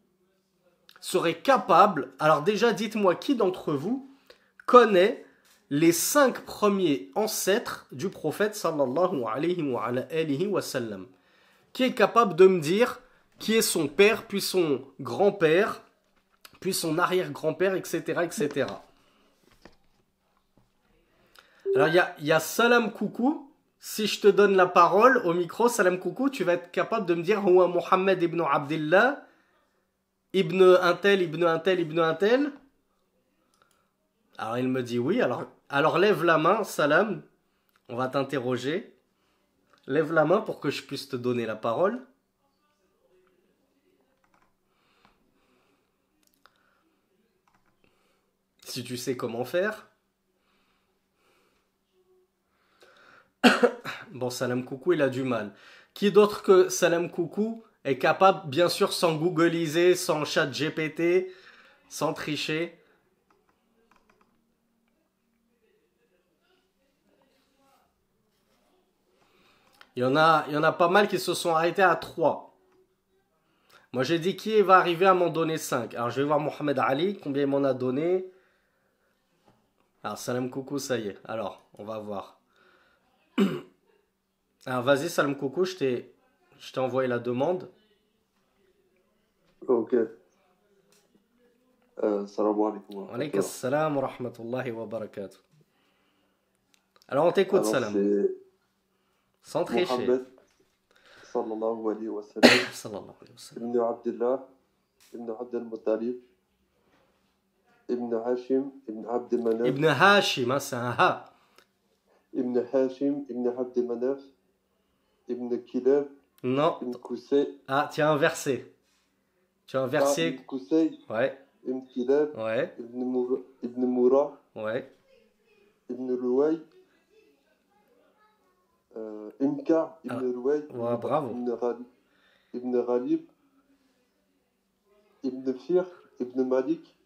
serait capable, alors déjà dites-moi qui d'entre vous connaît les cinq premiers ancêtres du prophète sallallahu Qui est capable de me dire qui est son père puis son grand-père puis son arrière-grand-père, etc., etc. Alors, il y a, Salam Coucou. Si je te donne la parole au micro, Salam Coucou, tu vas être capable de me dire ouah Mohammed ibn Abdullah, ibn Intel, ibn Intel, ibn Intel. Alors, il me dit oui. Alors, alors lève la main, Salam. On va t'interroger. Lève la main pour que je puisse te donner la parole. si tu sais comment faire. bon, Salam Coucou, il a du mal. Qui d'autre que Salam Coucou est capable, bien sûr, sans googliser, sans chat GPT, sans tricher Il y, en a, il y en a pas mal qui se sont arrêtés à 3. Moi, j'ai dit qui va arriver à m'en donner 5. Alors, je vais voir Mohamed Ali, combien il m'en a donné. Alors, salam coucou, ça y est. Alors, on va voir. Alors, vas-y, salam coucou, je t'ai, je t'ai envoyé la demande. Ok. Euh, salam alaikum. Alaykum salam wa rahmatullahi wa barakatuh. Alors, on t'écoute, Alors, salam. C'est... Sans tricher. sallallahu alayhi wa sallam. sallallahu alayhi Abdullah, Ibn Ibn Hashim, Ibn Manaf Ibn Hashim, hein, c'est un ha. Ibn Hashim, Ibn Manaf Ibn Kilab. Non. Ibn Ah, tiens. as Tu as un ah, Ibn Koussey. Ouais. Ibn Kilab. Ouais. Ibn, Ibn Moura. Ouais. Ibn Rouay. Euh, Ibn ah. bravo. Ibn, Ralib. Ibn Ghalib. Ibn Fir, Ibn Malik.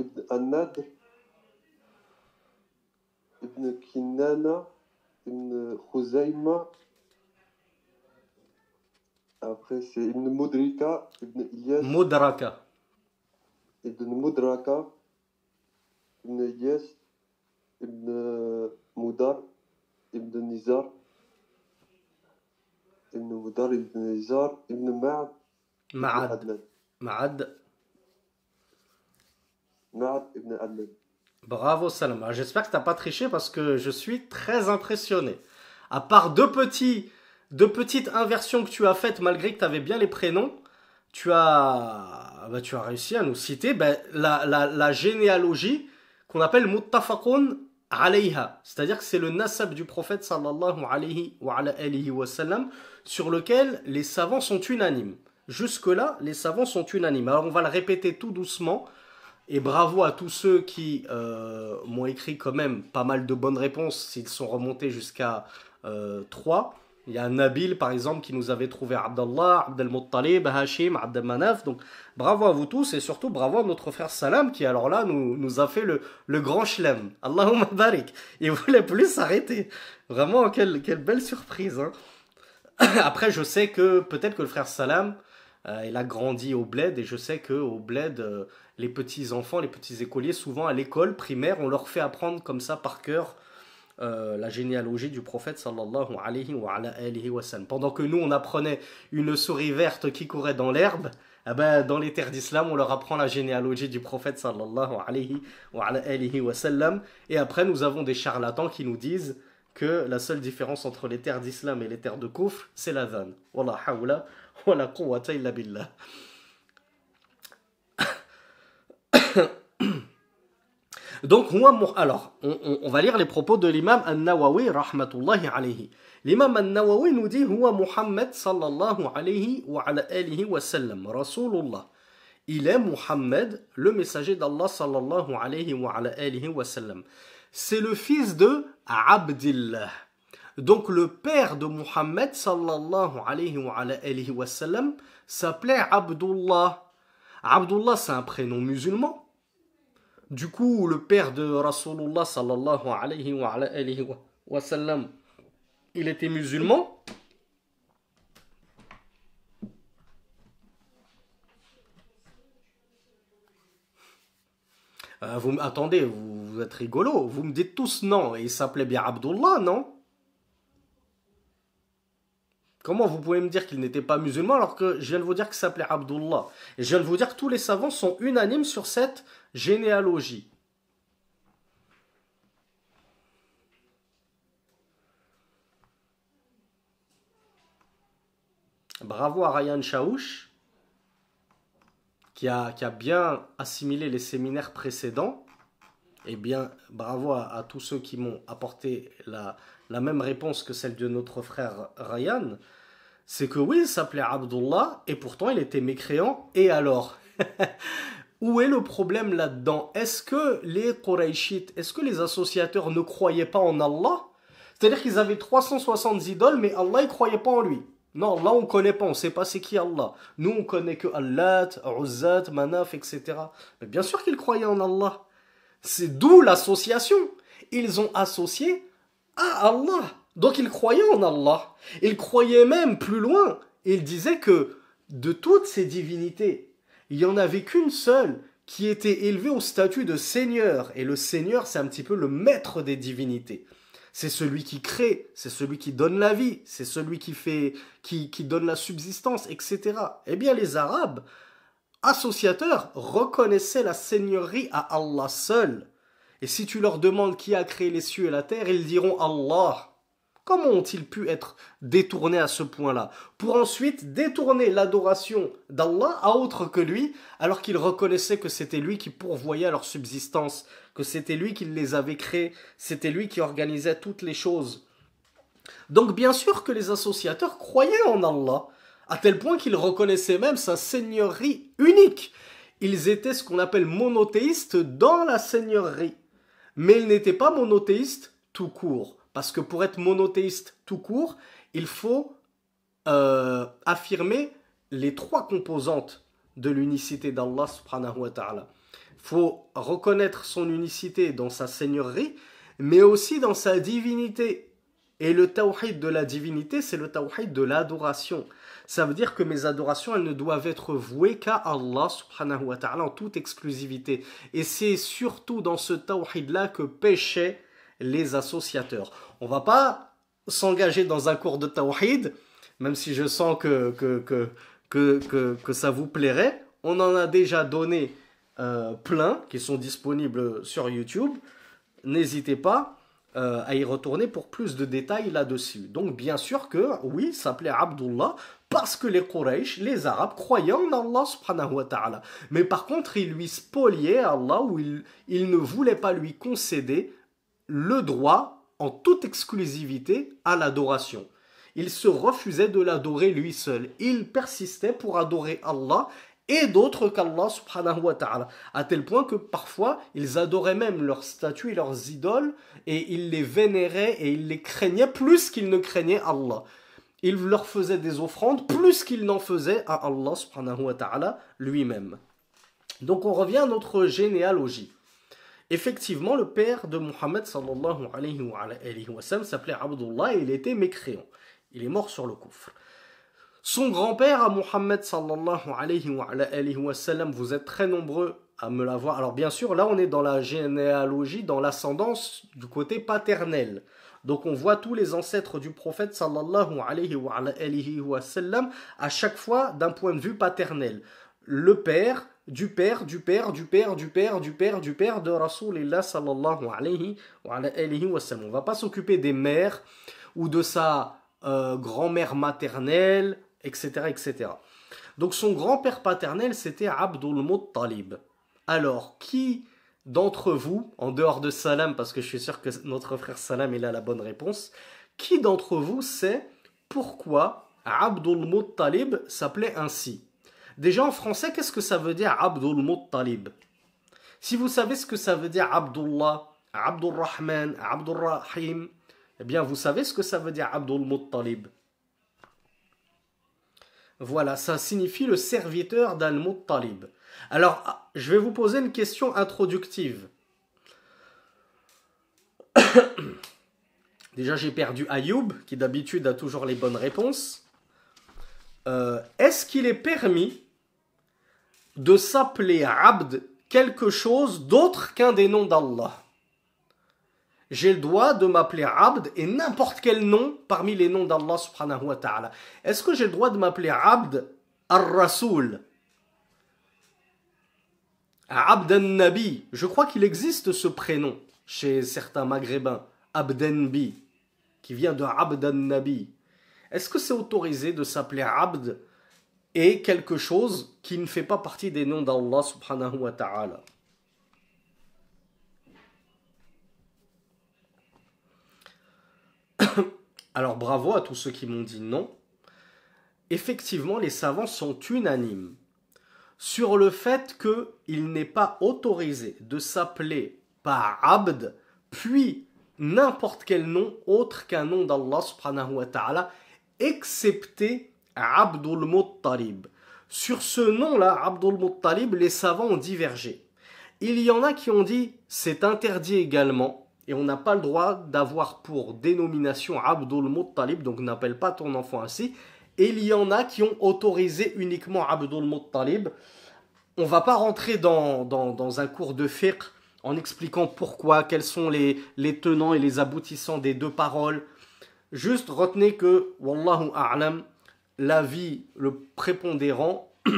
ابن النادر ابن كنانة ابن خزيمة أبخي ابن مدركة ابن إلياس مدركة ابن مدركة ابن إلياس ابن مدار ابن نزار ابن مدار ابن نزار ابن معد معد معد Bravo Salama. J'espère que t'as pas triché parce que je suis très impressionné. À part deux petits, deux petites inversions que tu as faites malgré que tu avais bien les prénoms, tu as, bah, tu as réussi à nous citer bah, la, la, la, généalogie qu'on appelle muttafaqun alayha, c'est-à-dire que c'est le nasab du prophète sallallahu alayhi wa, alayhi wa sallam, sur lequel les savants sont unanimes. Jusque-là, les savants sont unanimes. Alors on va le répéter tout doucement et bravo à tous ceux qui euh, m'ont écrit quand même pas mal de bonnes réponses s'ils sont remontés jusqu'à euh, 3. Il y a Nabil, par exemple, qui nous avait trouvé Abdallah, Abdelmuttalib, Hashim, Abdelmanaf. Donc, bravo à vous tous et surtout bravo à notre frère Salam qui, alors là, nous, a fait le, le grand chelem. Allahumma barik. Il voulait plus s'arrêter. Vraiment, quelle, quelle, belle surprise. Hein. Après, je sais que peut-être que le frère Salam, euh, il a grandi au bled et je sais que au bled, euh, les petits enfants, les petits écoliers, souvent à l'école primaire, on leur fait apprendre comme ça par cœur euh, la généalogie du prophète sallallahu alayhi wa, sallam. Pendant que nous, on apprenait une souris verte qui courait dans l'herbe, eh ben, dans les terres d'islam, on leur apprend la généalogie du prophète sallallahu alayhi wa, sallam. Et après, nous avons des charlatans qui nous disent que la seule différence entre les terres d'islam et les terres de Kouf, c'est la vanne. Wallah hawla wa la quwwata illa billah. Donc, alors, on, va lire les propos de l'imam al-Nawawi, rahmatullahi alayhi. L'imam al-Nawawi nous dit, Huwa Muhammad sallallahu alayhi wa ala alihi wa sallam, Rasulullah. Il est Muhammad, le messager d'Allah sallallahu alayhi wa ala alihi wa sallam. C'est le fils de Abdillah. Donc le père de Muhammad sallallahu alayhi wa, alihi wa sallam s'appelait Abdullah. Abdullah c'est un prénom musulman du coup, le père de Rasulullah sallallahu alayhi wa, sallam, il était musulman. Euh, vous attendez, vous, êtes rigolo. Vous me dites tous non. Et il s'appelait bien Abdullah, non Comment vous pouvez me dire qu'il n'était pas musulman alors que je viens de vous dire qu'il s'appelait Abdullah Et je viens de vous dire que tous les savants sont unanimes sur cette généalogie. Bravo à Ryan Chaouche, qui a, qui a, bien assimilé les séminaires précédents. Et eh bien, bravo à, tous ceux qui m'ont apporté la, la, même réponse que celle de notre frère Ryan. C'est que oui, il s'appelait Abdullah, et pourtant il était mécréant, et alors Où est le problème là-dedans Est-ce que les Quraishites, est-ce que les associateurs ne croyaient pas en Allah C'est-à-dire qu'ils avaient 360 idoles, mais Allah, ne croyaient pas en lui. Non, Allah, on ne connaît pas, on ne sait pas c'est qui Allah. Nous, on connaît que Allah, Uzzat, Manaf, etc. Mais bien sûr qu'ils croyaient en Allah. C'est d'où l'association. Ils ont associé à Allah. Donc ils croyaient en Allah. Ils croyaient même plus loin. Ils disaient que de toutes ces divinités, il n'y en avait qu'une seule qui était élevée au statut de seigneur. Et le seigneur, c'est un petit peu le maître des divinités. C'est celui qui crée, c'est celui qui donne la vie, c'est celui qui fait, qui, donne la subsistance, etc. Eh bien, les Arabes, associateurs, reconnaissaient la seigneurie à Allah seul. Et si tu leur demandes qui a créé les cieux et la terre, ils diront Allah. Comment ont-ils pu être détournés à ce point-là Pour ensuite détourner l'adoration d'Allah à autre que lui, alors qu'ils reconnaissaient que c'était lui qui pourvoyait leur subsistance, que c'était lui qui les avait créés, c'était lui qui organisait toutes les choses. Donc bien sûr que les associateurs croyaient en Allah, à tel point qu'ils reconnaissaient même sa seigneurie unique. Ils étaient ce qu'on appelle monothéistes dans la seigneurie. Mais ils n'étaient pas monothéistes tout court. Parce que pour être monothéiste tout court, il faut euh, affirmer les trois composantes de l'unicité d'Allah subhanahu wa ta'ala. faut reconnaître son unicité dans sa seigneurie, mais aussi dans sa divinité. Et le tawhid de la divinité, c'est le tawhid de l'adoration. Ça veut dire que mes adorations, elles ne doivent être vouées qu'à Allah subhanahu wa ta'ala en toute exclusivité. Et c'est surtout dans ce tawhid-là que péchait les associateurs. On va pas s'engager dans un cours de tawhid, même si je sens que, que, que, que, ça vous plairait. On en a déjà donné euh, plein qui sont disponibles sur YouTube. N'hésitez pas. Euh, à y retourner pour plus de détails là-dessus. Donc bien sûr que oui, s'appelait Abdullah parce que les Quraysh, les Arabes, croyaient en Allah subhanahu Mais par contre, ils lui spoliaient Allah ou il ils ne voulaient pas lui concéder le droit en toute exclusivité à l'adoration. Il se refusait de l'adorer lui seul. Il persistait pour adorer Allah et d'autres qu'Allah subhanahu À tel point que parfois, ils adoraient même leurs statues et leurs idoles et ils les vénéraient et ils les craignaient plus qu'ils ne craignaient Allah. Ils leur faisaient des offrandes plus qu'ils n'en faisaient à Allah subhanahu wa ta'ala lui-même. Donc on revient à notre généalogie. Effectivement, le père de Mohammed sallallahu alayhi wa, sallam s'appelait Abdullah et il était mécréant. Il est mort sur le coufre. Son grand-père à Mohammed sallallahu alayhi wa, sallam, vous êtes très nombreux à me l'avoir. Alors bien sûr, là on est dans la généalogie, dans l'ascendance du côté paternel. Donc on voit tous les ancêtres du prophète sallallahu alayhi wa, alayhi wa sallam, à chaque fois d'un point de vue paternel. Le père, du père, du père, du père, du père, du père, du père de Rasulullah sallallahu alayhi wa, wa sallam. On va pas s'occuper des mères ou de sa euh, grand-mère maternelle, etc., etc. Donc son grand-père paternel, c'était Abdul Muttalib. Alors, qui d'entre vous, en dehors de Salam, parce que je suis sûr que notre frère Salam, il a la bonne réponse, qui d'entre vous sait pourquoi Abdul Muttalib s'appelait ainsi Déjà en français, qu'est-ce que ça veut dire Abdul Muttalib Si vous savez ce que ça veut dire Abdullah, Abdul Rahman, Abdul Rahim, eh bien vous savez ce que ça veut dire Abdul Muttalib. Voilà, ça signifie le serviteur d'Al-Muttalib. Alors, ah, je vais vous poser une question introductive. Déjà, j'ai perdu Ayoub, qui d'habitude a toujours les bonnes réponses. Euh, est-ce qu'il est permis de s'appeler abd quelque chose d'autre qu'un des noms d'Allah j'ai le droit de m'appeler Abd et n'importe quel nom parmi les noms d'Allah subhanahu wa ta'ala. Est-ce que j'ai le droit de m'appeler Abd al-Rasoul rasoul Abd al-Nabi. Je crois qu'il existe ce prénom chez certains maghrébins. Abdenbi, qui vient de Abd al-Nabi. Est-ce que c'est autorisé de s'appeler Abd et quelque chose qui ne fait pas partie des noms d'Allah subhanahu wa ta'ala Alors bravo à tous ceux qui m'ont dit non. Effectivement, les savants sont unanimes sur le fait qu'il n'est pas autorisé de s'appeler par Abd, puis n'importe quel nom autre qu'un nom d'Allah subhanahu wa ta'ala, excepté Abdul Muttalib. Sur ce nom-là, Abdul Muttalib, les savants ont divergé. Il y en a qui ont dit c'est interdit également et on n'a pas le droit d'avoir pour dénomination Abdul Muttalib, donc n'appelle pas ton enfant ainsi. Et il y en a qui ont autorisé uniquement Abdul Muttalib. On va pas rentrer dans, dans, un cours de fiqh en expliquant pourquoi, quels sont les, les tenants et les aboutissants des deux paroles, Juste retenez que, Wallahu A'lam, l'avis le prépondérant,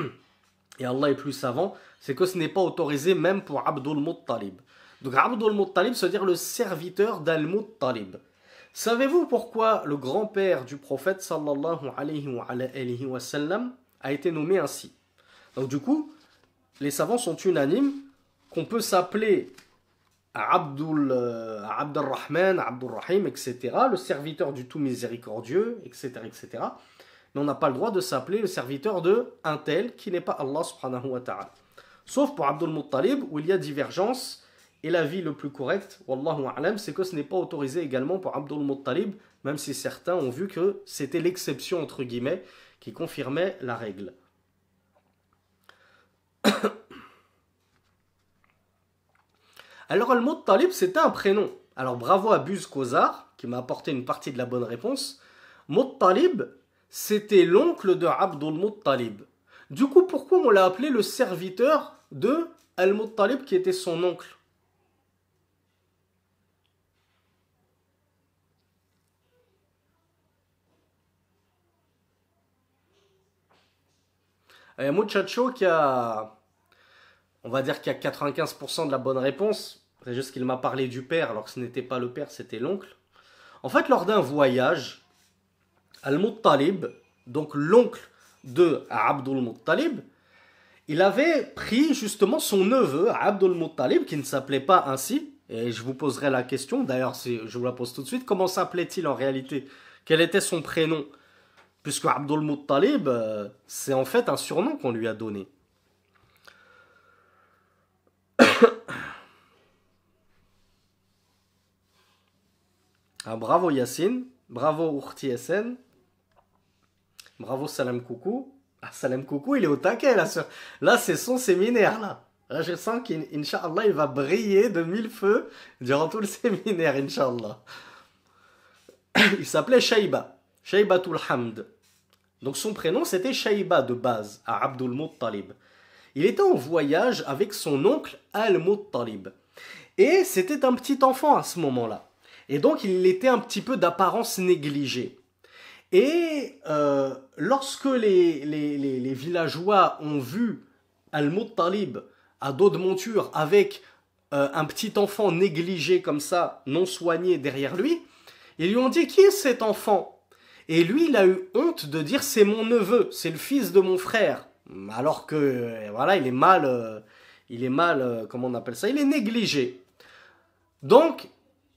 et Allah est plus savant, c'est que ce n'est pas autorisé même pour Abdul Muttalib. Donc Abdul Muttalib, c'est-à-dire le serviteur d'Al-Muttalib. Savez-vous pourquoi le grand-père du prophète sallallahu alayhi alayhi wa sallam, a été nommé ainsi Donc du coup, les savants sont unanimes qu'on peut s'appeler Abdul, euh, Abdurrahman, rahim etc., le serviteur du tout miséricordieux, etc., etc. Mais on n'a pas le droit de s'appeler le serviteur de un tel qui n'est pas Allah subhanahu wa ta'ala. Sauf pour Abdul Muttalib, où il y a divergence, et l'avis le plus correct, wallahu a'lam, c'est que ce n'est pas autorisé également pour Abdul Muttalib, même si certains ont vu que c'était l'exception, entre guillemets, qui confirmait la règle. Alors Al-Muttalib, c'était un prénom. Alors bravo à Buz Kozar, qui m'a apporté une partie de la bonne réponse. Muttalib, c'était l'oncle de Abdul Muttalib. Du coup, pourquoi on l'a appelé le serviteur de Al-Muttalib, qui était son oncle Il y a qui a on va dire qu'il y a 95% de la bonne réponse. C'est juste qu'il m'a parlé du père, alors que ce n'était pas le père, c'était l'oncle. En fait, lors d'un voyage, Al-Muttalib, donc l'oncle de Abdul Muttalib, il avait pris justement son neveu, Abdul Muttalib, qui ne s'appelait pas ainsi. Et je vous poserai la question, d'ailleurs je vous la pose tout de suite, comment s'appelait-il en réalité Quel était son prénom Puisque Abdul Muttalib, euh, c'est en fait un surnom qu'on lui a donné. Ah, bravo Yacine, bravo Urtiesen, bravo Salam Koukou. Ah, Salam Koukou, il est au taquet là. Là, c'est son séminaire là. Là, je sens qu'Inch'Allah, il va briller de mille feux durant tout le séminaire, Inch'Allah. Il s'appelait Shaiba, Shaibatul Hamd. Donc son prénom, c'était Shaiba de base, à Abdul Muttalib. Il était en voyage avec son oncle Al-Muttalib. Et c'était un petit enfant à ce moment-là. Et donc il était un petit peu d'apparence négligé. Et euh, lorsque les, les, villageois ont vu Al-Muttalib à dos de monture avec euh, un petit enfant négligé comme ça, non soigné derrière lui, ils lui ont dit qui est cet enfant Et lui, il a eu honte de dire c'est mon neveu, c'est le fils de mon frère, alors que euh, voilà, il est mal, il est mal, comment on appelle ça Il est négligé. Donc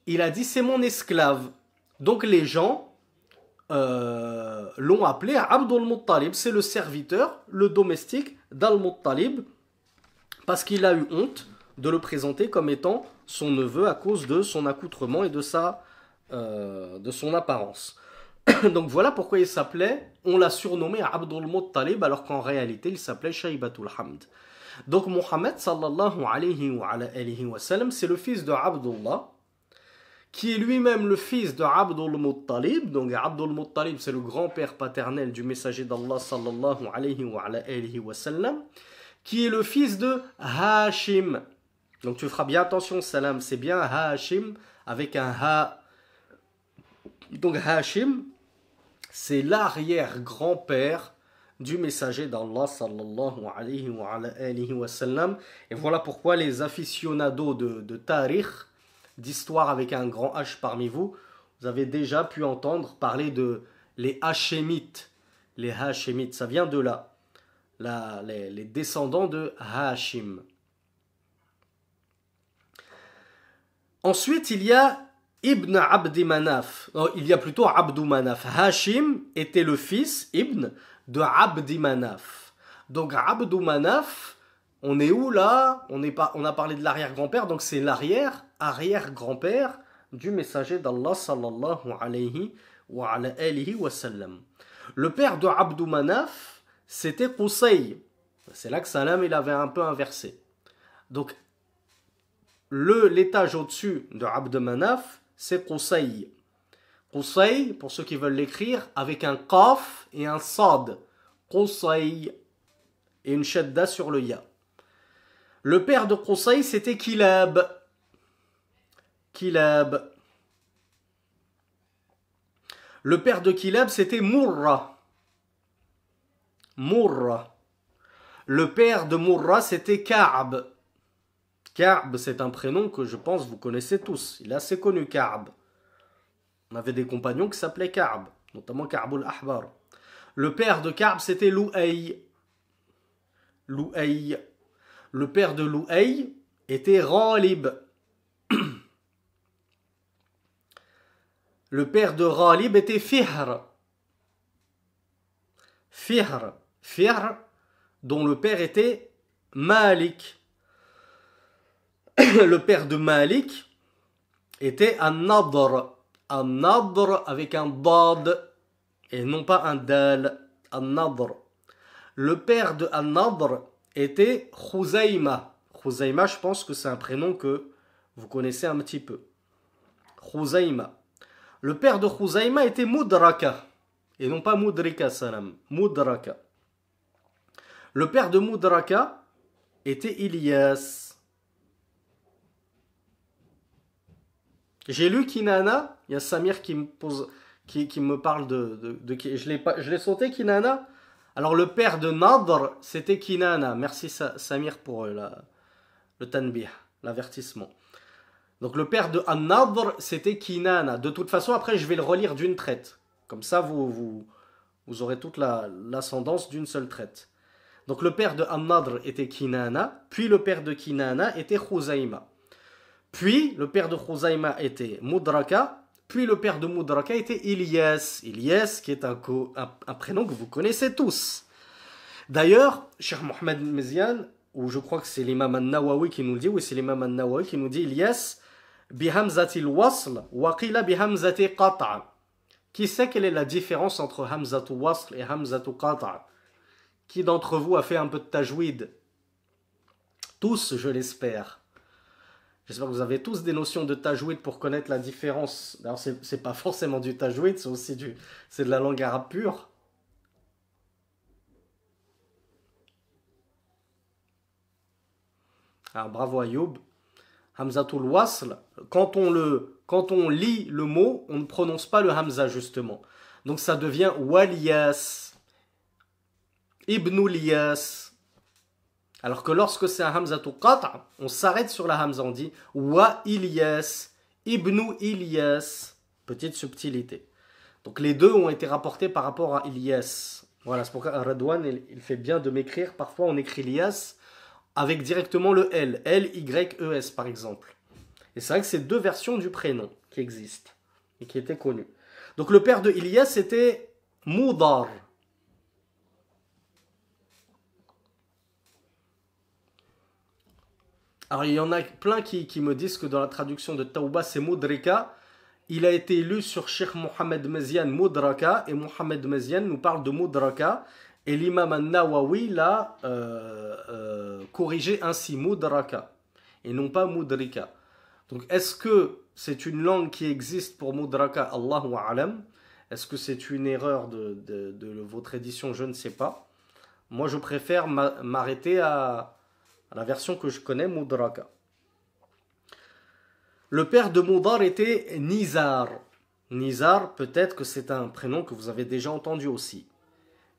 il a dit c'est mon esclave. Donc les gens euh, l'ont appelé Abdul Muttalib, c'est le serviteur, le domestique d'Al Muttalib, parce qu'il a eu honte de le présenter comme étant son neveu à cause de son accoutrement et de, sa, euh, de son apparence. Donc voilà pourquoi il s'appelait, on l'a surnommé Abdul Muttalib alors qu'en réalité il s'appelait Shaibatul Hamd. Donc Mohammed sallallahu alayhi wa, sallam, c'est le fils de Abdullah, qui est lui-même le fils de Abdul Muttalib. Donc Abdul Muttalib, c'est le grand-père paternel du messager d'Allah sallallahu alayhi wa, sallam, qui est le fils de Hashim. Donc tu feras bien attention, salam, c'est bien Hashim avec un Ha. Donc Hashim, c'est l'arrière-grand-père du messager d'Allah sallallahu alayhi wa, sallam. Et voilà pourquoi les aficionados de, de Tariq, d'histoire avec un grand H parmi vous, vous avez déjà pu entendre parler de les Hachémites. Les Hachémites, ça vient de là. les, descendants de Hachim. Ensuite, il y a Ibn Abdimanaf, Manaf. Non, il y a plutôt Abdou Manaf. Hachim était le fils, Ibn, de Abdimanaf, Manaf. Donc Abdou Manaf, on est où là on, n'est pas, on a parlé de l'arrière-grand-père, donc c'est l'arrière arrière-grand-père du messager d'Allah sallallahu alayhi wa, alihi wa sallam. Le père de Abdou Manaf, c'était Qusay. C'est là que Salam il avait un peu inversé. Donc le l'étage au-dessus de Abdou Manaf, c'est Qusay. Qusay, pour ceux qui veulent l'écrire, avec un qaf et un sad. Qusay et une shadda sur le ya. Le père de Qusay, c'était Kilab. Kilab. Le père de Kilab, c'était Mourra. Mourra. Le père de Mourra, c'était Karb. Karb, c'est un prénom que je pense vous connaissez tous. Il est assez connu, Karb. On avait des compagnons qui s'appelaient Karb, notamment Kaab ahbar Le père de Karb, c'était Louaï. Louaï. Le père de Louaï était Ralib. Le père de Ghalib était Fihr. Fihr. Fihr, dont le père était Malik. le père de Malik était An-Nadr. avec un dad et non pas un dal. an Le père de an était Khuzaima. Khuzaima, je pense que c'est un prénom que vous connaissez un petit peu. Khuzaima le père de Khuzaïma était Mudraka, et non pas Mudrika Salam, Mudraka. Le père de Mudraka était Ilyas. J'ai lu Kinana, il y a Samir qui me, pose, qui, me parle de... de, je l'ai sauté Kinana Alors le père de Nadr, c'était Kinana. Merci Samir pour euh, le tanbih, l'avertissement. Donc le père de an c'était Kinana. De toute façon, après, je vais le relire d'une traite. Comme ça, vous, vous, aurez toute l'ascendance d'une seule traite. Donc le père de an était Kinana, puis le père de Kinana était Hozaima. Puis le père de Khuzaima était Mudraka, puis le père de Mudraka était Ilyas. Ilyas, qui est un, un, prénom que vous connaissez tous. D'ailleurs, cher Mohamed Mezian, ou je crois que c'est l'imam nawawi qui nous le dit, oui, c'est l'imam al-Nawawi qui nous dit Ilyas, wasl Qui sait quelle est la différence entre hamzatu wasl et hamzatu qata'? Qui d'entre vous a fait un peu de tajwid Tous, je l'espère. J'espère que vous avez tous des notions de tajwid pour connaître la différence. ce c'est pas forcément du tajwid, c'est aussi du, c'est de la langue arabe pure. Alors, bravo Ayoub. Hamzatul wasl, quand on, quand on lit le mot, on ne prononce pas le Hamza justement. Donc ça devient Waliyas, Ibn Alors que lorsque c'est un Hamzatul Qat'a, on s'arrête sur la Hamza, on dit Wa Ilyas, Ibn Petite subtilité. Donc les deux ont été rapportés par rapport à Ilyas. Voilà, c'est pourquoi Redouane il, il fait bien de m'écrire. Parfois on écrit Ilyas, avec directement le L, L-Y-E-S par exemple. Et c'est vrai que c'est deux versions du prénom qui existent et qui étaient connues. Donc le père de ilias c'était Moudar. Alors il y en a plein qui, qui me disent que dans la traduction de Taouba c'est Moudrika. Il a été élu sur Sheikh Mohamed Mezian Moudraka et Mohamed Mezian nous parle de Moudraka et l'imam al-Nawawi l'a euh, euh, corrigé ainsi, mudraka, et non pas mudrika. Donc est-ce que c'est une langue qui existe pour mudraka Allahu Est-ce que c'est une erreur de, votre édition Je ne sais pas. Moi je préfère m'arrêter à, à, la version que je connais, mudraka. Le père de Mudar était Nizar. Nizar, peut-être que c'est un prénom que vous avez déjà entendu aussi.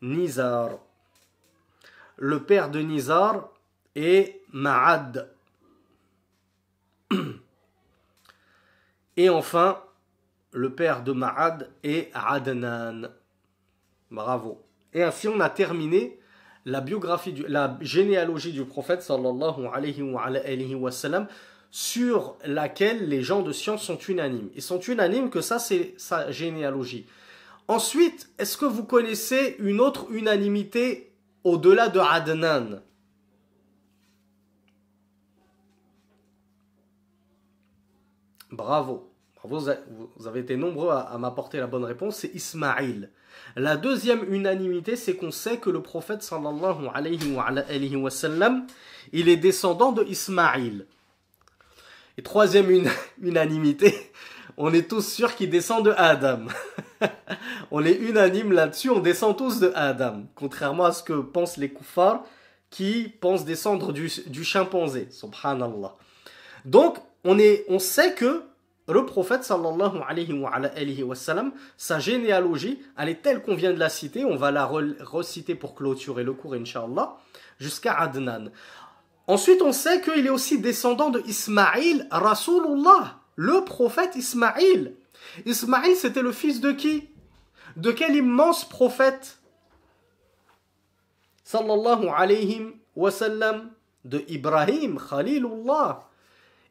Nizar. Le père de Nizar est Ma'ad. Et enfin, le père de Ma'ad est Adnan. Bravo. Et ainsi, on a terminé la biographie, du, la généalogie du prophète sallallahu alayhi wa sallam, sur laquelle les gens de science sont unanimes. Ils sont unanimes que ça, c'est sa généalogie. Ensuite, est-ce que vous connaissez une autre unanimité au-delà de Adnan Bravo. vous avez été nombreux à, m'apporter la bonne réponse, c'est Ismaïl. La deuxième unanimité, c'est qu'on sait que le prophète sallallahu alayhi wa, sallam, il est descendant de Ismaïl. Et troisième unanimité, on est tous sûrs qu'il descend de Adam. on est unanime là-dessus, on descend tous de Adam. Contrairement à ce que pensent les koufars qui pensent descendre du, chimpanzé. Subhanallah. Donc, on, est, on sait que le prophète sallallahu alayhi wa, sa généalogie, elle est telle qu'on vient de la citer, on va la reciter pour clôturer le cours, inshallah, jusqu'à Adnan. Ensuite, on sait qu'il est aussi descendant de Ismaïl, Rasulullah, le prophète Ismaïl. Ismaïl, c'était le fils de qui De quel immense prophète Sallallahu alayhi wa de Ibrahim, Khalilullah.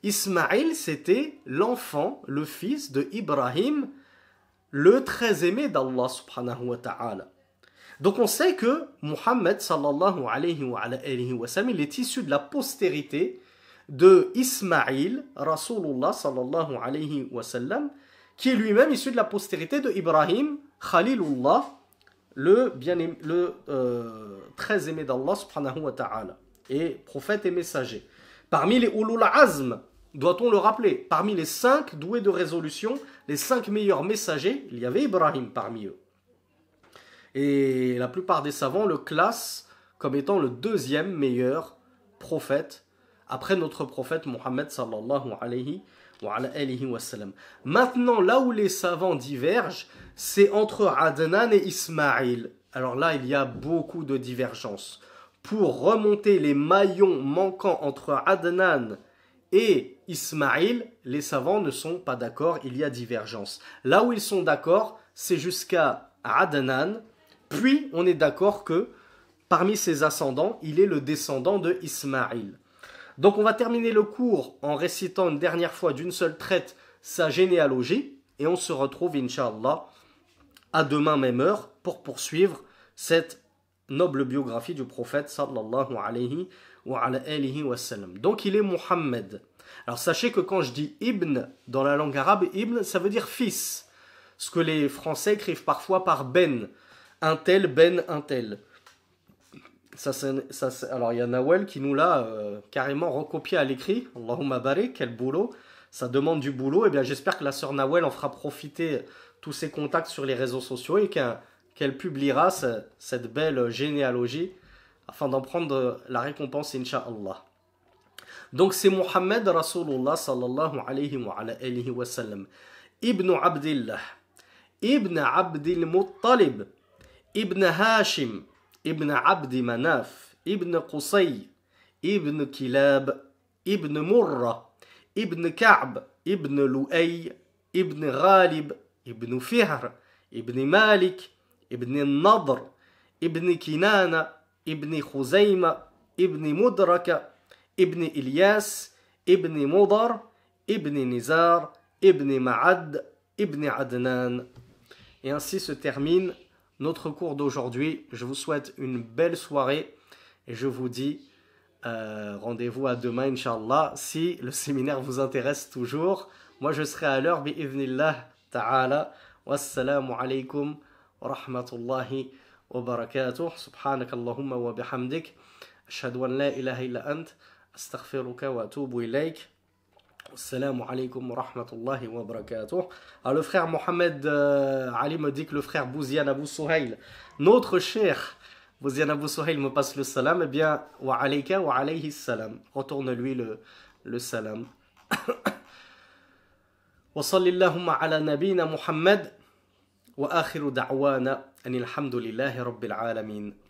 Ismaïl, c'était l'enfant, le fils de Ibrahim, le très aimé d'Allah subhanahu wa ta'ala. Donc on sait que Muhammad sallallahu alayhi wa, est issu de la postérité de Ismaïl, Rasulullah sallallahu alayhi wa sallam, qui est lui-même issu de la postérité de Ibrahim, Khalilullah, le, bien le euh, très aimé d'Allah subhanahu wa ta'ala, et prophète et messager. Parmi les ulul azm, doit-on le rappeler, parmi les cinq doués de résolution, les cinq meilleurs messagers, il y avait Ibrahim parmi eux. Et la plupart des savants le classent comme étant le deuxième meilleur prophète après notre prophète Mohammed sallallahu alayhi wa wa Maintenant, là où les savants divergent, c'est entre Adnan et Ismaïl. Alors là, il y a beaucoup de divergences. Pour remonter les maillons manquants entre Adnan et Ismaïl, les savants ne sont pas d'accord, il y a divergence. Là où ils sont d'accord, c'est jusqu'à Adnan, puis on est d'accord que parmi ses ascendants, il est le descendant de Ismaïl. Donc on va terminer le cours en récitant une dernière fois d'une seule traite sa généalogie et on se retrouve inshallah à demain même heure pour poursuivre cette noble biographie du prophète sallallahu alayhi wa, wa Donc il est Mohammed. Alors sachez que quand je dis ibn dans la langue arabe, ibn ça veut dire fils. Ce que les Français écrivent parfois par ben. Un tel, ben, un tel ça, ça, alors il y a Nawel qui nous l'a euh, carrément recopié à l'écrit. Allahumma barik, quel boulot. Ça demande du boulot. Et eh bien j'espère que la sœur Nawel en fera profiter tous ses contacts sur les réseaux sociaux et qu'elle publiera cette belle généalogie afin d'en prendre euh, la récompense, inshallah Donc c'est Mohammed Rasulullah sallallahu alayhi wa, alayhi wa sallam. Ibn Abdillah. Ibn Abdil Muttalib. Ibn Hashim. ابن عبد مناف ابن قصي ابن كلاب ابن مرة ابن كعب ابن لؤي ابن غالب ابن فهر ابن مالك ابن النضر ابن كنانة ابن خزيمة ابن مدركة ابن إلياس ابن مضر ابن نزار ابن معد ابن عدنان Et ainsi se termine notre cours d'aujourd'hui. Je vous souhaite une belle soirée et je vous dis euh, rendez-vous à demain, inshallah si le séminaire vous intéresse toujours. Moi, je serai à l'heure, bi'idhnillah ta'ala. Wassalamu alaikum wa rahmatullahi wa barakatuh. Subhanakallahumma wa bihamdik. Shadwan la ilaha illa ant. Astaghfiruka wa atubu ilayk. Salam alaikum wa rahmatullahi wa barakatuh. le frère Mohamed euh, Ali me dit que le frère Bouziane Abou Souhail, notre cher Bouziane Abou Souhail me passe le salam. Eh bien, wa alayka wa alayhi salam. Retourne-lui le, le salam. وصلى اللهم ala nabina محمد wa akhiru da'wana الحمد لله rabbil العالمين